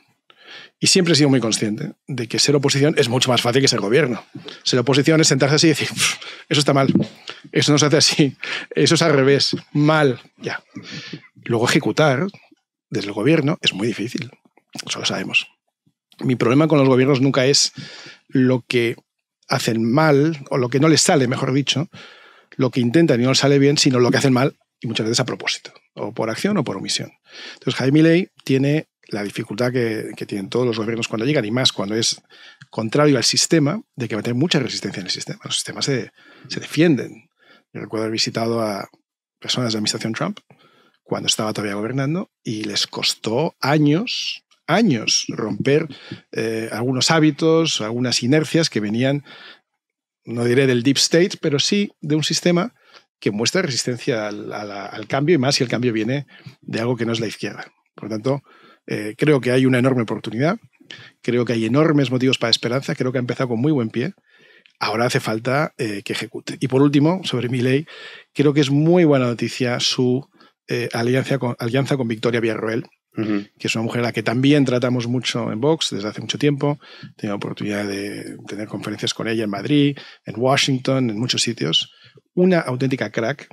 Y siempre he sido muy consciente de que ser oposición es mucho más fácil que ser gobierno. Ser oposición es sentarse así y decir, eso está mal, eso no se hace así, eso es al revés, mal, ya. Luego ejecutar, desde el gobierno es muy difícil. Eso lo sabemos. Mi problema con los gobiernos nunca es lo que hacen mal o lo que no les sale, mejor dicho, lo que intentan y no les sale bien, sino lo que hacen mal y muchas veces a propósito, o por acción o por omisión. Entonces, Jaime Ley tiene la dificultad que, tienen todos los gobiernos cuando llegan, y más cuando es contrario al sistema, de que va a tener mucha resistencia en el sistema. Los sistemas se, se defienden. Yo recuerdo haber visitado a personas de la administración Trump cuando estaba todavía gobernando y les costó años, años romper eh, algunos hábitos, algunas inercias que venían, no diré del deep state, pero sí de un sistema que muestra resistencia al, cambio y más si el cambio viene de algo que no es la izquierda. Por lo tanto, eh, creo que hay una enorme oportunidad, creo que hay enormes motivos para esperanza, creo que ha empezado con muy buen pie. Ahora hace falta eh, que ejecute. Y por último, sobre mi ley, creo que es muy buena noticia su eh, alianza, con, alianza con Victoria Villarroel, que es una mujer a la que también tratamos mucho en Vox desde hace mucho tiempo. Tengo tenido oportunidad de tener conferencias con ella en Madrid, en Washington, en muchos sitios. Una auténtica crack,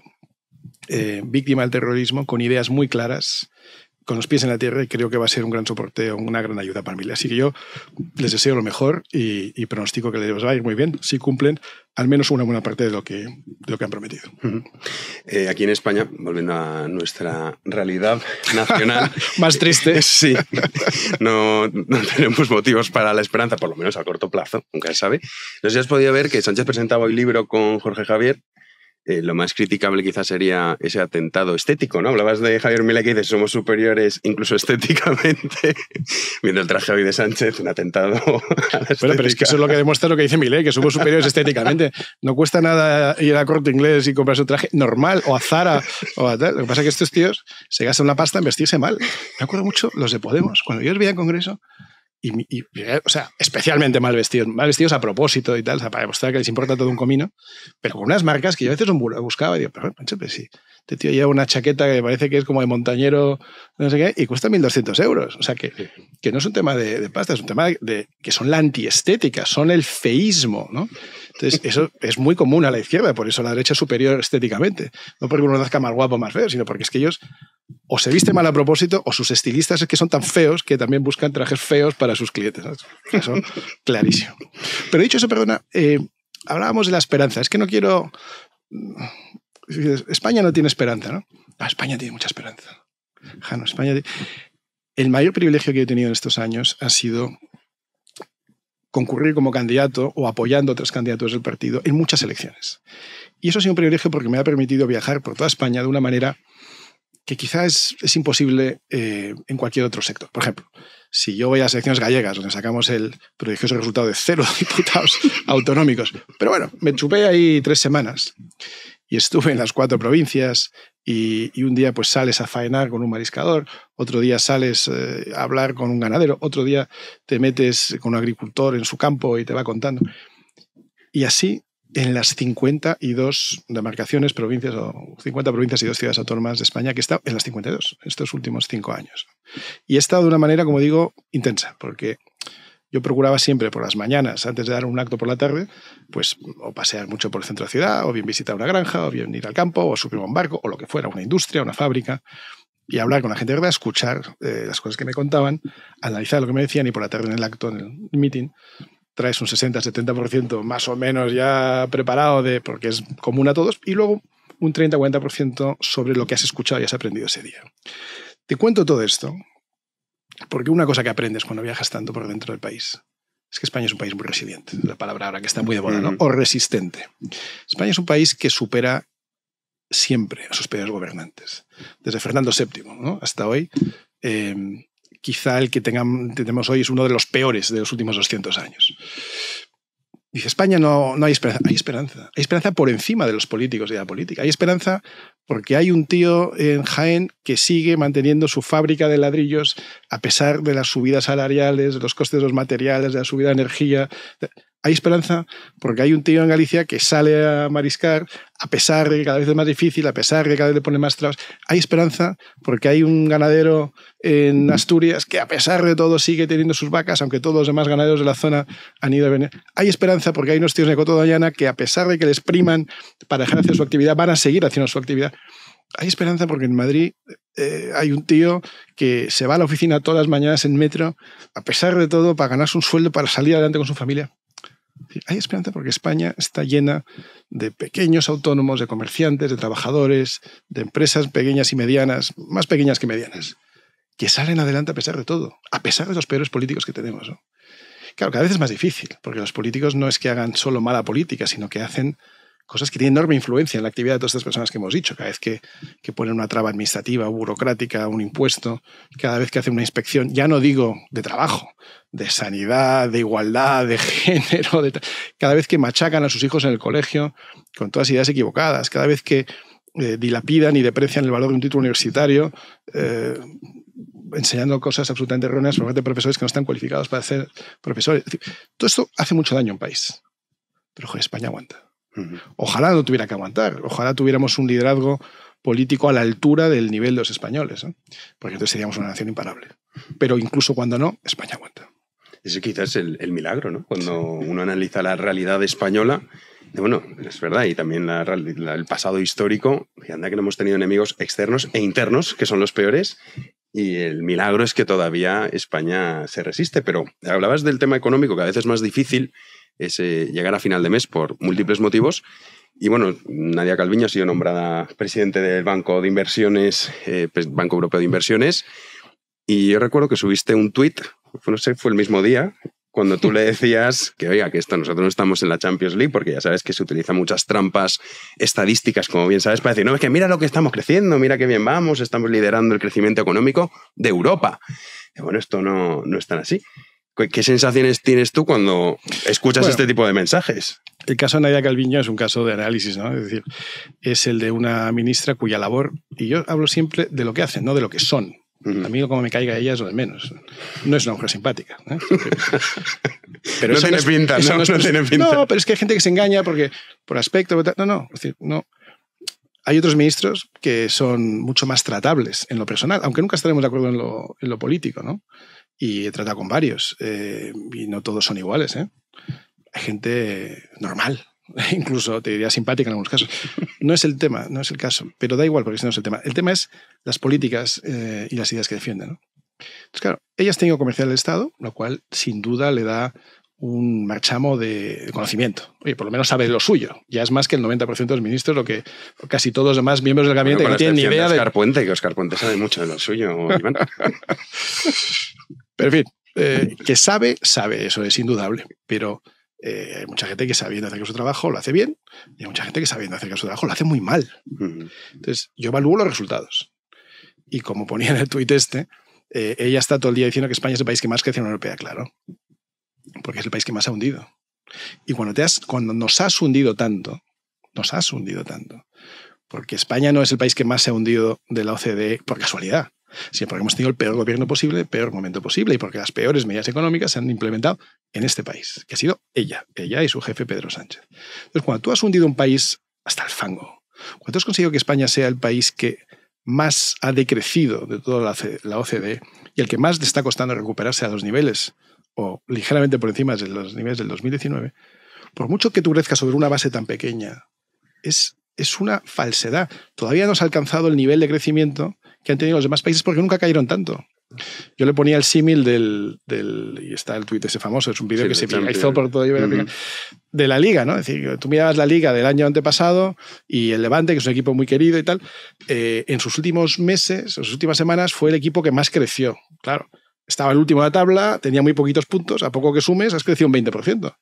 eh, víctima del terrorismo, con ideas muy claras con los pies en la tierra y creo que va a ser un gran soporte, una gran ayuda para mí. Así que yo les deseo lo mejor y, pronostico que les va a ir muy bien si cumplen al menos una buena parte de lo que, lo que han prometido. Eh, aquí en España, volviendo a nuestra realidad nacional. <laughs> Más triste. <laughs> sí. No, tenemos motivos para la esperanza, por lo menos a corto plazo, nunca se sabe. No ya si has podido ver que Sánchez presentaba hoy libro con Jorge Javier eh, lo más criticable quizás sería ese atentado estético, ¿no? Hablabas de Javier Milei que dice somos superiores incluso <laughs> estéticamente, viendo el traje hoy de Sánchez, un atentado. <laughs> bueno, pero es que eso es lo que demuestra lo que dice Milei, que somos superiores estéticamente. No cuesta nada ir a corte inglés y comprar su traje normal, o a Zara, o a tal. Lo que pasa es que estos tíos se gastan una pasta en vestirse mal. Me acuerdo mucho los de Podemos, cuando yo os vi en Congreso. Y, eh, o sea, especialmente mal vestidos, mal vestidos a propósito y tal, para demostrar que les importa todo un comino, pero con unas marcas que yo a veces buscaba y digo, pero, sí, este tío lleva una chaqueta que parece que es como de montañero, no sé qué, y cuesta 1.200 euros. O sea, que, que no es un tema de, pasta, es un tema de, que son la antiestética, son el feísmo, ¿no? Entonces, eso es muy común a la izquierda, por eso la derecha es superior estéticamente. No porque uno nazca más guapo o más feo, sino porque es que ellos o se visten mal a propósito o sus estilistas es que son tan feos que también buscan trajes feos para sus clientes. ¿sabes? Eso, clarísimo. Pero dicho eso, perdona, eh, hablábamos de la esperanza. Es que no quiero España no tiene esperanza, ¿no? Ah, España tiene mucha esperanza. Jano, ah, España. El mayor privilegio que he tenido en estos años ha sido concurrir como candidato o apoyando a otros candidatos del partido en muchas elecciones. Y eso ha sido un privilegio porque me ha permitido viajar por toda España de una manera que quizás es, imposible eh, en cualquier otro sector. Por ejemplo, si yo voy a las elecciones gallegas, donde sacamos el prodigioso resultado de cero <laughs> diputados autonómicos, pero bueno, me chupé ahí tres semanas y estuve en las cuatro provincias y, un día pues sales a faenar con un mariscador, otro día sales eh, a hablar con un ganadero, otro día te metes con un agricultor en su campo y te va contando. Y así en las 52 demarcaciones, provincias, o 50 provincias y dos ciudades autónomas de España, que he estado en las 52 estos últimos cinco años. Y he estado de una manera, como digo, intensa, porque yo procuraba siempre por las mañanas, antes de dar un acto por la tarde, pues o pasear mucho por el centro de la ciudad, o bien visitar una granja, o bien ir al campo, o subir un barco, o lo que fuera, una industria, una fábrica, y hablar con la gente de verdad, escuchar eh, las cosas que me contaban, analizar lo que me decían y por la tarde en el acto, en el meeting, traes un 60-70% más o menos ya preparado de porque es común a todos y luego un 30-40% sobre lo que has escuchado y has aprendido ese día. Te cuento todo esto porque una cosa que aprendes cuando viajas tanto por dentro del país es que España es un país muy resiliente, la palabra ahora que está muy de moda, ¿no? O resistente. España es un país que supera siempre a sus peores gobernantes. Desde Fernando VII hasta hoy, em, quizá el que tengamos, tenemos hoy es uno de los peores de los últimos 200 años. Dice, España no, no hay esperanza. Hay esperanza. Hay esperanza por encima de los políticos y de la política. Hay esperanza porque hay un tío en Jaén que sigue manteniendo su fábrica de ladrillos a pesar de las subidas salariales, de los costes de los materiales, de la subida de energía hay esperanza porque hay un tío en Galicia que sale a mariscar a pesar de que cada vez es más difícil, a pesar de que cada vez le pone más trabas. Hay esperanza porque hay un ganadero en Asturias que a pesar de todo sigue teniendo sus vacas, aunque todos los demás ganaderos de la zona han ido a venir. Hay esperanza porque hay unos tíos de Coto que a pesar de que les priman para dejar de hacer su actividad, van a seguir haciendo su actividad. Hay esperanza porque en Madrid eh, hay un tío que se va a la oficina todas las mañanas en metro, a pesar de todo, para ganarse un sueldo, para salir adelante con su familia. Hay esperanza porque España está llena de pequeños autónomos, de comerciantes, de trabajadores, de empresas pequeñas y medianas, más pequeñas que medianas, que salen adelante a pesar de todo, a pesar de los peores políticos que tenemos. Claro, cada vez es más difícil, porque los políticos no es que hagan solo mala política, sino que hacen cosas que tienen enorme influencia en la actividad de todas estas personas que hemos dicho. Cada vez que, ponen una traba administrativa o burocrática, un impuesto, cada vez que hacen una inspección, ya no digo de trabajo, de sanidad, de igualdad, de <laughs> género, cada vez que machacan a sus hijos en el colegio con todas ideas equivocadas, cada vez que eh, dilapidan y deprecian el valor de un título universitario. Eh, enseñando cosas absolutamente erróneas por parte de profesores que no están cualificados para ser profesores. todo esto hace mucho daño a un país. Pero joder, España aguanta. Ojalá no tuviera que aguantar, ojalá tuviéramos un liderazgo político a la altura del nivel de los españoles, porque entonces seríamos una nación imparable. Pero incluso cuando no, España aguanta. Ese quizás es el, milagro, ¿no? Cuando uno analiza la realidad española, bueno, es verdad, y también la, el pasado histórico, y anda que no hemos tenido enemigos externos e internos, que son los peores, y el milagro es que todavía España se resiste. Pero hablabas del tema económico, que a veces es más difícil, ese eh, llegar a final de mes por múltiples motivos. Y bueno, Nadia Calviño ha sido nombrada presidente del Banco de Inversiones, eh, pues, Banco Europeo de Inversiones. Y yo recuerdo que subiste un tuit, no sé, fue el mismo día, cuando tú le decías que, oiga, que esto, nosotros no estamos en la Champions League, porque ya sabes que se utilizan muchas trampas estadísticas, como bien sabes, para decir, no, es que mira lo que estamos creciendo, mira qué bien vamos, estamos liderando el crecimiento económico de Europa. bueno, esto no, no es tan así. ¿Qué sensaciones tienes tú cuando escuchas este tipo de mensajes? El caso de Nadia Calviño es un caso de análisis, ¿no? Es decir, es el de una ministra cuya labor, y yo hablo siempre de lo que hacen, no de lo que son. A mí como me caiga ella es lo de menos. No es una mujer simpática. ¿eh? <laughs> pero no pues tiene pinta, ¿no? No, pero es que hay gente que se engaña porque por aspecto, no, no, es decir, no. Hay otros ministros que son mucho más tratables en lo personal, aunque nunca estaremos de acuerdo en lo, en lo político, ¿no? y he tratado con varios eh, y no todos son iguales. ¿eh? Hay gente normal, <laughs> incluso te diría simpática en algunos casos. No es el tema, no es el caso, pero da igual porque ese no es el tema. El tema es las políticas eh, y las ideas que defienden. Entonces, claro, ella es técnico comercial del Estado, lo cual sin duda le da un marchamo de conocimiento. Oye, por lo menos sabe lo suyo. Ya es más que el 90% de los ministros, lo que casi todos los demás miembros del gabinete que no tienen ni idea de... Oscar Puente, que Oscar Puente sabe mucho de lo suyo, <laughs> Pero en fin, eh, que sabe, sabe, eso es indudable, pero eh, hay mucha gente que sabiendo hacer que su trabajo lo hace bien y hay mucha gente que sabiendo hacer que su trabajo lo hace muy mal. Entonces, yo evalúo los resultados. Y como ponía en el tuit este, eh, ella está todo el día diciendo que España es el país que más crece en la Europea, claro, porque es el país que más ha hundido. Y cuando, te has, cuando nos has hundido tanto, nos has hundido tanto, porque España no es el país que más se ha hundido de la OCDE por casualidad. Siempre hemos tenido el peor gobierno posible, el peor momento posible y porque las peores medidas económicas se han implementado en este país, que ha sido ella, ella y su jefe Pedro Sánchez. Entonces, cuando tú has hundido un país hasta el fango, cuando has conseguido que España sea el país que más ha decrecido de toda la OCDE y el que más le está costando recuperarse a los niveles o ligeramente por encima de los niveles del 2019, por mucho que tú crezcas sobre una base tan pequeña, es, es una falsedad. Todavía no has alcanzado el nivel de crecimiento que han tenido los demás países porque nunca cayeron tanto. Yo le ponía el símil del, Y está el tuit ese famoso, es un vídeo que se hizo por todo De la liga, ¿no? Es decir, tú mirabas la liga del año antepasado y el Levante, que es un equipo muy querido y tal, eh, en sus últimos meses, en sus últimas semanas, fue el equipo que más creció. Claro, estaba el último de la tabla, tenía muy poquitos puntos, a poco que sumes, has crecido un 20%.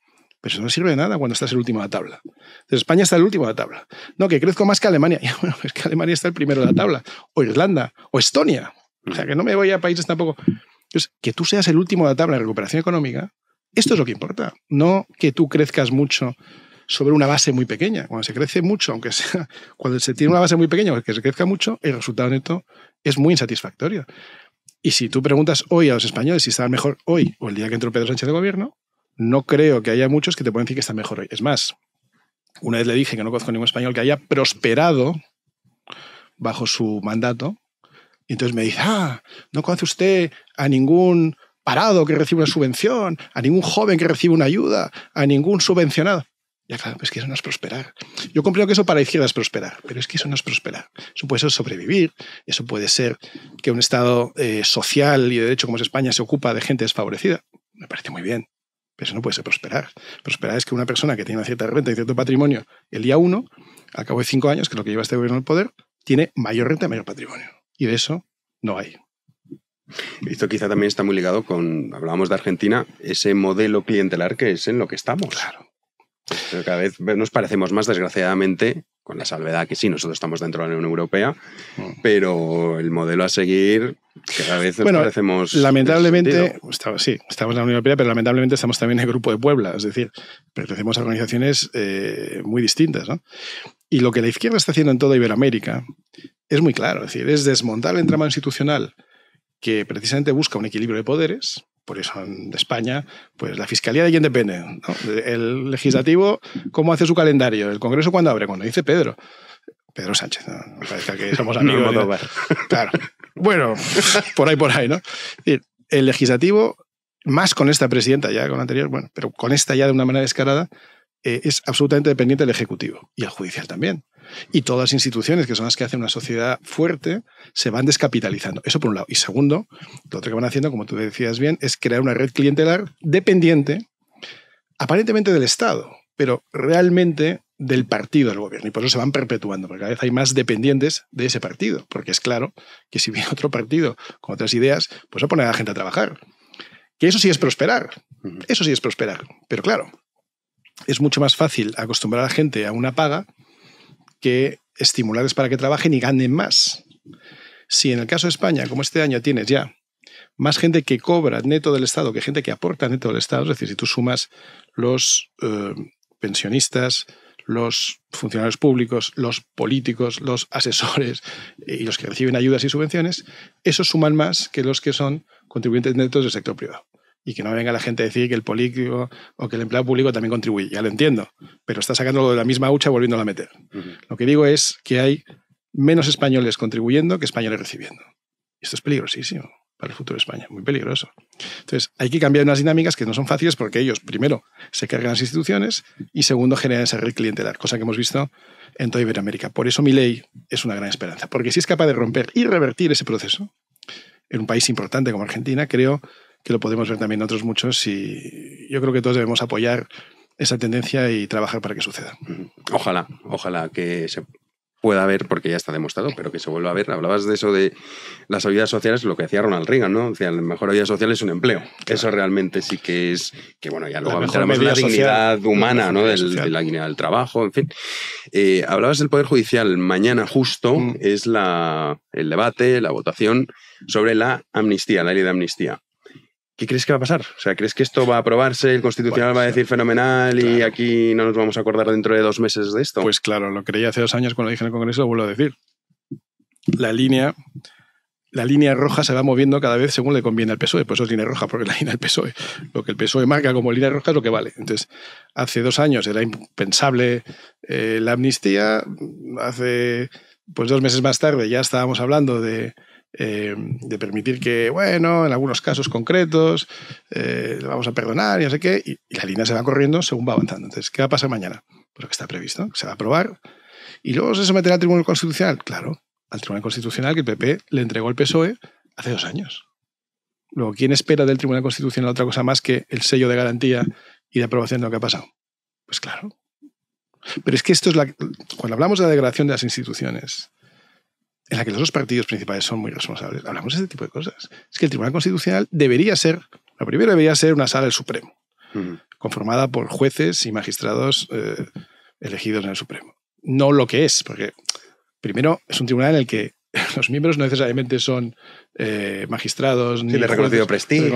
Pero eso no sirve de nada cuando estás el último de la tabla. España está el último de la tabla. No, que crezco más que Alemania. <laughs> es que Alemania está el primero de la tabla. O Irlanda. O Estonia. O sea, que no me voy a países tampoco. Entonces, que tú seas el último de la tabla en recuperación económica, esto es lo que importa. No que tú crezcas mucho sobre una base muy pequeña. Cuando se crece mucho, aunque sea, <laughs> cuando se tiene una base muy pequeña, aunque se crezca mucho, el resultado neto es muy insatisfactorio. Y si tú preguntas hoy a los españoles si están mejor hoy o el día que entró Pedro Sánchez de gobierno, no creo que haya muchos que te puedan decir que está mejor hoy. Es más, una vez le dije que no conozco ningún español que haya prosperado bajo su mandato, y entonces me dice, ah, no conoce usted a ningún parado que reciba una subvención, a ningún joven que reciba una ayuda, a ningún subvencionado. Ya claro, pues que eso no es prosperar. Yo comprendo que eso para izquierda es prosperar, pero es que eso no es prosperar. Eso puede ser sobrevivir, eso puede ser que un Estado eh, social y de derecho como es España se ocupa de gente desfavorecida. Me parece muy bien. Pero eso no puede ser prosperar. Prosperar es que una persona que tiene una cierta renta y cierto patrimonio el día uno, al cabo de cinco años, que es lo que lleva este gobierno al poder, tiene mayor renta y mayor patrimonio. Y de eso no hay. Esto quizá también está muy ligado con, hablábamos de Argentina, ese modelo clientelar que es en lo que estamos. Claro. Pero cada vez nos parecemos más, desgraciadamente, con la salvedad que sí, nosotros estamos dentro de la Unión Europea, mm. pero el modelo a seguir que a veces parecemos... Lamentablemente, estamos, sí, estamos en la Unión Europea, pero lamentablemente estamos también en el Grupo de Puebla, es decir, pertenecemos a organizaciones eh, muy distintas. Y lo que la izquierda está haciendo en toda Iberoamérica es muy claro, es decir, es desmontar el entramado institucional que precisamente busca un equilibrio de poderes por eso en España, pues la Fiscalía de quién depende. ¿No? El legislativo, ¿cómo hace su calendario? ¿El Congreso cuándo abre? Cuando dice Pedro. Pedro Sánchez, no, que somos <laughs> amigos. <laughs> claro. Bueno, por ahí, por ahí, ¿no? El legislativo, más con esta presidenta ya, con la anterior, bueno, pero con esta ya de una manera descarada, eh, es absolutamente dependiente del Ejecutivo y el Judicial también. Y todas las instituciones, que son las que hacen una sociedad fuerte, se van descapitalizando. Eso por un lado. Y segundo, lo otro que van haciendo, como tú decías bien, es crear una red clientelar dependiente, aparentemente del Estado, pero realmente del partido del gobierno. Y por eso se van perpetuando, porque cada vez hay más dependientes de ese partido. Porque es claro que si viene otro partido con otras ideas, pues va a poner a la gente a trabajar. Que eso sí es prosperar. Eso sí es prosperar. Pero claro, es mucho más fácil acostumbrar a la gente a una paga que estimularles para que trabajen y ganen más. Si en el caso de España, como este año, tienes ya más gente que cobra neto del Estado que gente que aporta neto del Estado, es decir, si tú sumas los eh, pensionistas, los funcionarios públicos, los políticos, los asesores y los que reciben ayudas y subvenciones, esos suman más que los que son contribuyentes netos del sector privado y que no venga la gente a decir que el político o que el empleado público también contribuye. Ya lo entiendo, pero está sacándolo de la misma hucha volviéndolo a meter. Lo que digo es que hay menos españoles contribuyendo que españoles recibiendo. Esto es peligrosísimo para el futuro de España, muy peligroso. Entonces, hay que cambiar unas dinámicas que no son fáciles porque ellos, primero, se cargan las instituciones y, segundo, generan esa red clientelar, cosa que hemos visto en toda Iberoamérica. Por eso mi ley es una gran esperanza, porque si es capaz de romper y revertir ese proceso, en un país importante como Argentina, creo que lo podemos ver también otros muchos y yo creo que todos debemos apoyar esa tendencia y trabajar para que suceda. Ojalá, ojalá que se pueda ver, porque ya está demostrado, pero que se vuelva a ver. Hablabas de eso de las ayudas sociales, lo que hacía Ronald Reagan, ¿no? o sea la mejor ayuda social es un empleo. Eso realmente sí que es, que bueno, ya luego hablamos de la dignidad humana, ¿no? de la dignidad del trabajo, en fin. Eh, hablabas del Poder Judicial. Mañana justo mm. es el debate, la votación sobre la amnistía, la ley de amnistía. ¿qué crees que va a pasar? O sea, ¿crees que esto va a aprobarse, el constitucional pues, va a decir eh, fenomenal y aquí no nos vamos a acordar dentro de dos meses de esto? Pues claro, lo creía hace dos años cuando lo dije en el Congreso, lo vuelvo a decir. La línea, la línea roja se va moviendo cada vez según le conviene al PSOE, pues eso es línea roja, porque la línea del PSOE, lo que el PSOE marca como línea roja es lo que vale. Entonces, hace dos años era impensable eh, la amnistía, hace pues dos meses más tarde ya estábamos hablando de eh, de permitir que, bueno, en algunos casos concretos, eh, le vamos a perdonar y no sé qué, y, la línea se va corriendo según va avanzando. Entonces, ¿qué va a pasar mañana? Pues lo que está previsto, que se va a aprobar. ¿Y luego se someterá al Tribunal Constitucional? Claro, al Tribunal Constitucional que el PP le entregó al PSOE hace dos años. Luego, ¿quién espera del Tribunal Constitucional otra cosa más que el sello de garantía y de aprobación de lo que ha pasado? Pues claro. Pero es que esto es la. Cuando hablamos de la degradación de las instituciones, en la que los dos partidos principales son muy responsables. Hablamos de este tipo de cosas. Es que el Tribunal Constitucional debería ser, lo primero debería ser una sala del Supremo, conformada por jueces y magistrados eh, elegidos en el Supremo. No lo que es, porque primero es un tribunal en el que <laughs> los miembros no necesariamente son eh, magistrados ni. de reconocido prestigio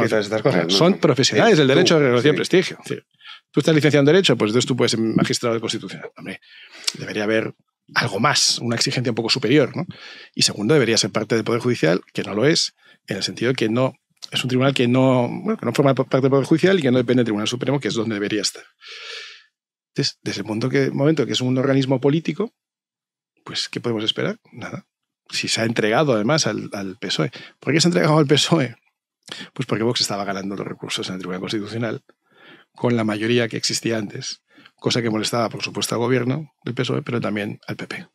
Son profesionales del derecho de reconocido prestigio. Tú estás licenciado en Derecho, pues entonces tú puedes ser magistrado de Constitucional. Hombre, debería haber algo más, una exigencia un poco superior. Y segundo, debería ser parte del Poder Judicial, que no lo es, en el sentido de que no es un tribunal que no, forma parte del Poder Judicial y que no depende del Tribunal Supremo, que es donde debería estar. Entonces, desde el punto que, momento que es un organismo político, pues, ¿qué podemos esperar? Nada. Si se ha entregado además al, al PSOE. ¿Por qué se ha entregado al PSOE? Pues porque Vox estaba ganando los recursos en el Tribunal Constitucional con la mayoría que existía antes cosa que molestaba, por supuesto, al gobierno del PSOE, pero también al PP.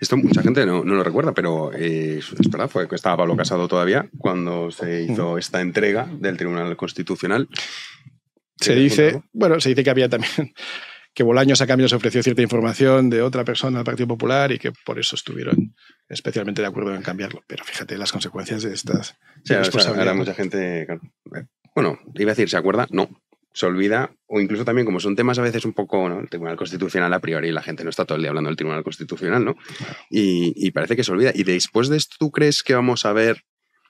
Esto mucha gente no, lo recuerda, pero eh, es fue que estaba Pablo mm. Casado todavía cuando se mm. hizo esta entrega del Tribunal Constitucional. Se dice, bueno, se dice que había también <laughs> que Bolaños a cambio se ofreció cierta información de otra persona al Partido Popular y que por eso estuvieron especialmente de acuerdo en cambiarlo. Pero fíjate las consecuencias de estas. Sí, mucha gente. Eh, bueno, iba a decir, ¿se acuerda? No, se olvida, o incluso también como son temas a veces un poco, ¿no? El Tribunal Constitucional a priori, la gente no está todo el día hablando del Tribunal Constitucional, ¿no? Y, y parece que se olvida. Y después de esto, ¿tú crees que vamos a ver,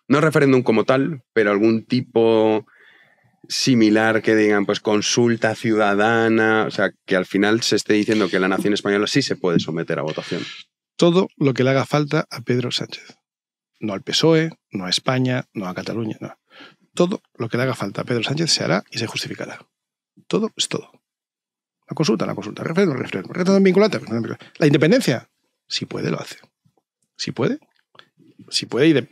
no referéndum como tal, pero algún tipo similar que digan, pues consulta ciudadana, o sea, que al final se esté diciendo que la nación española sí se puede someter a votación? Todo lo que le haga falta a Pedro Sánchez. No al PSOE, no a España, no a Cataluña, no. Todo lo que le haga falta a Pedro Sánchez se hará y se justificará. Todo es todo. La consulta, la consulta, referéndum, referéndum, referéndum vinculante, La independencia, si puede, lo hace. Si puede, si puede y,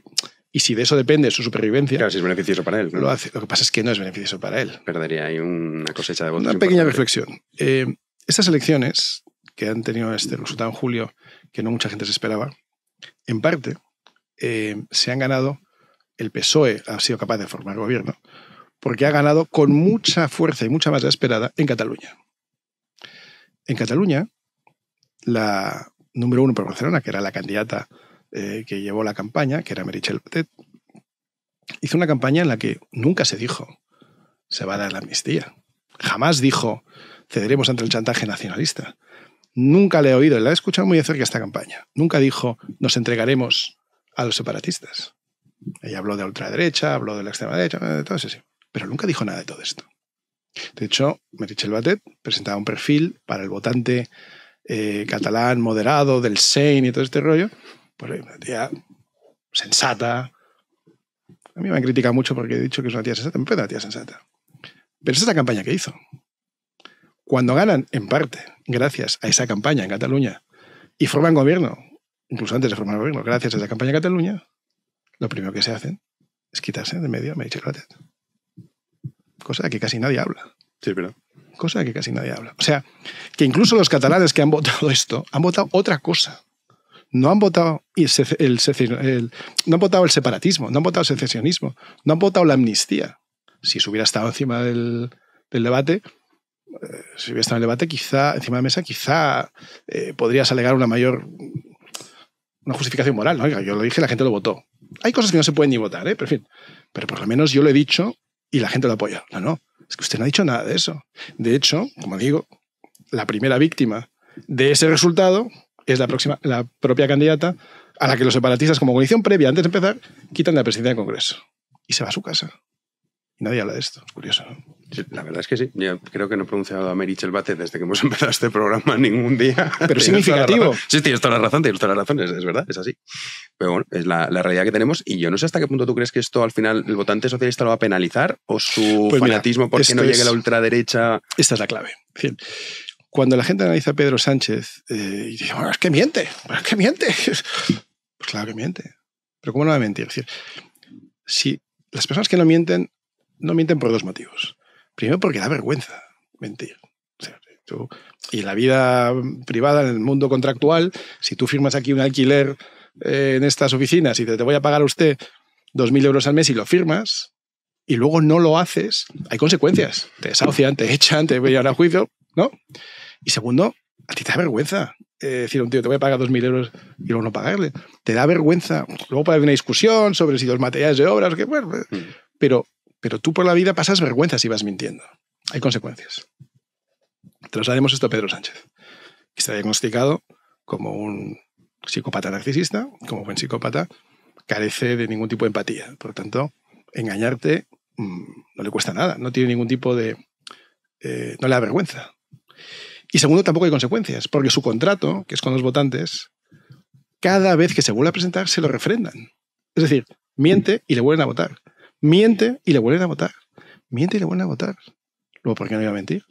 y si de eso depende su supervivencia. Claro, si es beneficioso para él. ¿no? Lo hace. Lo que pasa es que no es beneficioso para él. Perdería ahí una cosecha de votos. Una pequeña reflexión. Eh, estas elecciones que han tenido este resultado en julio, que no mucha gente se esperaba, en parte eh, se han ganado el PSOE ha sido capaz de formar gobierno porque ha ganado con mucha fuerza y mucha más esperada en Cataluña. En Cataluña, la número uno por Barcelona, que era la candidata eh, que llevó la campaña, que era Meritxell Batet, hizo una campaña en la que nunca se dijo se va a dar la amnistía. Jamás dijo cederemos ante el chantaje nacionalista. Nunca le he oído, la he escuchado muy de cerca esta campaña. Nunca dijo nos entregaremos a los separatistas. Ella habló de ultraderecha, habló de la extrema derecha, de todo eso, Pero nunca dijo nada de todo esto. De hecho, Merichel Batet presentaba un perfil para el votante eh, catalán moderado del Sein y todo este rollo. Pues una tía sensata. A mí me han criticado mucho porque he dicho que es una tía sensata. una tía sensata. Pero esa es esa campaña que hizo. Cuando ganan, en parte, gracias a esa campaña en Cataluña, y forman gobierno, incluso antes de formar gobierno, gracias a esa campaña en Cataluña, lo primero que se hacen es quitarse de medio a Mary Cosa de que casi nadie habla. Sí, pero... Cosa de que casi nadie habla. O sea, que incluso los catalanes que han votado esto han votado otra cosa. No han votado el, no han votado el separatismo, no han votado el secesionismo, no han votado la amnistía. Si se hubiera estado encima del, debate, eh, si hubiera estado en el debate, quizá, encima de la mesa, quizá eh, podrías alegar una mayor una justificación moral, ¿no? yo lo dije, la gente lo votó. Hay cosas que no se pueden ni votar, ¿eh? pero Pero por lo menos yo lo he dicho y la gente lo apoya. No, no, es que usted no ha dicho nada de eso. De hecho, como digo, la primera víctima de ese resultado es la, próxima, la propia candidata a la que los separatistas, como condición previa, antes de empezar, quitan la presidencia del Congreso. Y se va a su casa. Y nadie habla de esto. es Curioso, la verdad es que sí. Yo creo que no he pronunciado a Mary Bate desde que hemos <laughs> empezado este programa ningún día. Pero es significativo. Sí, tienes toda la razón, tienes toda la razón, es, verdad, es así. Pero bueno, es la, realidad que tenemos y yo no sé hasta qué punto tú crees que esto al final el votante socialista lo va a penalizar o su pues fanatismo porque no llegue a la ultraderecha. Esta es la clave. Cuando la gente analiza a Pedro Sánchez eh, y dice, bueno, es que miente, es que miente. <laughs> Pues claro que miente. Pero ¿cómo no va a mentir? decir, si las personas que no mienten, no mienten por dos motivos Primero porque da vergüenza mentir. y la vida privada, en el mundo contractual, si tú firmas aquí un alquiler eh, en estas oficinas y te, voy a pagar a usted 2.000 euros al mes y lo firmas, y luego no lo haces, hay consecuencias. Te desahucian, te echan, te voy a juicio, ¿no? Y segundo, a ti te da vergüenza. Eh, decir a un tío, te voy a pagar 2.000 euros y luego no pagarle. Te da vergüenza. Luego puede haber una discusión sobre si los materiales de obras, que bueno. Eh, mm. Pero pero tú por la vida pasas vergüenza si vas mintiendo. Hay consecuencias. Traslademos esto a Pedro Sánchez, que está diagnosticado como un psicópata narcisista, como buen psicópata, carece de ningún tipo de empatía. Por lo tanto, engañarte mm, no le cuesta nada, no tiene ningún tipo de... Eh, no le da vergüenza. Y segundo, tampoco hay consecuencias, porque su contrato, que es con los votantes, cada vez que se vuelve a presentar se lo refrendan. Es decir, miente y le vuelven a votar miente y le vuelven a votar. Miente y le vuelven a votar. Luego, ¿por qué no iba a mentir?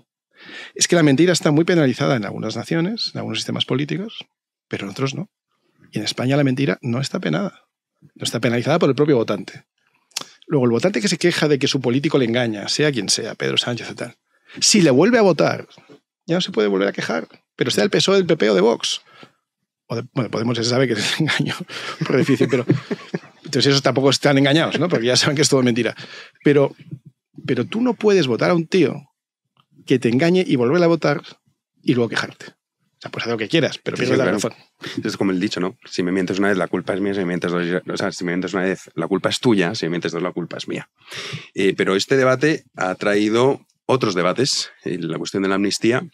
Es que la mentira está muy penalizada en algunas naciones, en algunos sistemas políticos, pero en otros no. Y en España la mentira no está penada. No está penalizada por el propio votante. Luego, el votante que se queja de que su político le engaña, sea quien sea, Pedro Sánchez o tal, si le vuelve a votar, ya no se puede volver a quejar. Pero sea el PSOE, el PP o de Vox. bueno, Podemos se sabe que es engaño, <laughs> por difícil, pero entonces esos tampoco están engañados, ¿no? Porque ya saben que es todo mentira. Pero, pero tú no puedes votar a un tío que te engañe y volver a votar y luego quejarte. O sea, pues haz lo que quieras, pero pierdes la Es como el dicho, ¿no? Si me mientes una vez, la culpa es mía. Si me mientes dos, o sea, si me mientes una vez, la culpa es tuya. Si me mientes dos, la culpa es mía. Eh, pero este debate ha traído otros debates, eh, la cuestión de la amnistía,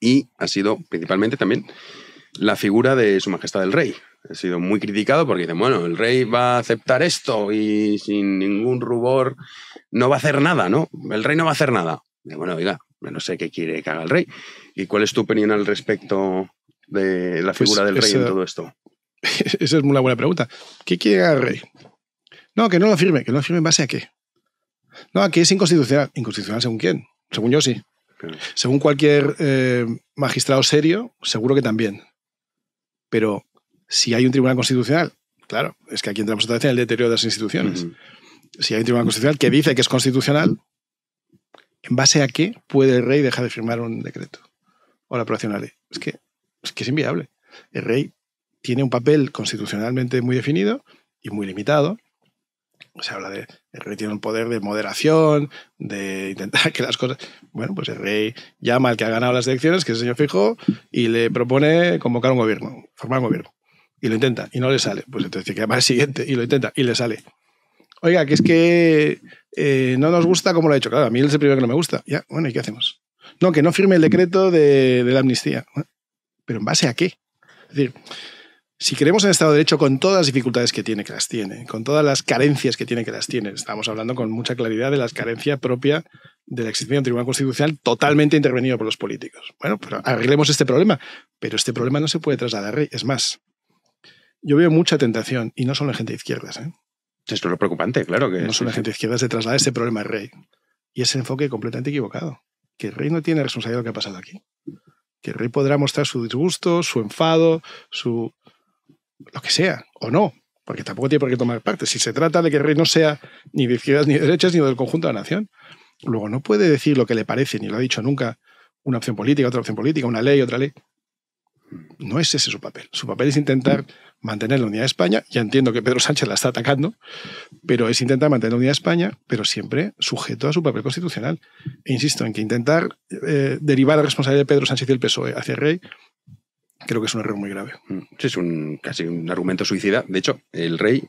y ha sido principalmente también la figura de Su Majestad el Rey, ha sido muy criticado porque dicen, bueno, el rey va a aceptar esto y sin ningún rubor no va a hacer nada, ¿no? El rey no va a hacer nada. bueno, oiga, no sé qué quiere que haga el rey. ¿Y cuál es tu opinión al respecto de la pues figura del rey en todo esto? <laughs> Esa es una buena pregunta. ¿Qué quiere el rey? No, que no lo firme, que no lo firme en base a qué. No, aquí es inconstitucional. Inconstitucional según quién. Según yo sí. Según cualquier eh, magistrado serio, seguro que también. Pero si hay un tribunal constitucional, claro, es que aquí entramos otra vez en el deterioro de las instituciones. Si hay un tribunal constitucional que dice que es constitucional, ¿en base a qué puede el rey dejar de firmar un decreto o la aprobación de ley? Es que, es que es inviable. El rey tiene un papel constitucionalmente muy definido y muy limitado. Se habla de el rey tiene un poder de moderación, de intentar <laughs> que las cosas. Bueno, pues el rey llama al que ha ganado las elecciones, que es el señor Fijo, y le propone convocar un gobierno, formar un gobierno y lo intenta y no le sale, pues entonces dice que va al siguiente y lo intenta y le sale. Oiga, que es que eh, no nos gusta como lo ha hecho. Claro, a mí es el primero que no me gusta. Ya, bueno, ¿y qué hacemos? No, que no firme el decreto de, la amnistía. ¿Pero en base a qué? Es decir, si creemos en Estado de Derecho, con todas las dificultades que tiene, que las tiene, con todas las carencias que tiene, que las tiene, estamos hablando con mucha claridad de las carencias propia de la existencia de un tribunal constitucional totalmente intervenido por los políticos. Bueno, pero arreglemos este problema. Pero este problema no se puede trasladar. Es más, yo veo mucha tentación, y no solo la gente de izquierdas. ¿eh? Es lo preocupante, claro que. No solo en gente de izquierdas se traslada ese problema al rey. Y ese enfoque completamente equivocado. Que el rey no tiene responsabilidad de lo que ha pasado aquí. Que el rey podrá mostrar su disgusto, su enfado, su. lo que sea, o no. Porque tampoco tiene por qué tomar parte. Si se trata de que el rey no sea ni de izquierdas ni de derechas, ni del conjunto de la nación. Luego, no puede decir lo que le parece, ni lo ha dicho nunca, una opción política, otra opción política, una ley, otra ley. No es ese su papel. Su papel es intentar mantener la unidad de España. Ya entiendo que Pedro Sánchez la está atacando, pero es intentar mantener la unidad de España, pero siempre sujeto a su papel constitucional. E insisto en que intentar eh, derivar la responsabilidad de Pedro Sánchez y el PSOE hacia el rey creo que es un error muy grave. Mm, es casi un argumento suicida. De hecho, el rey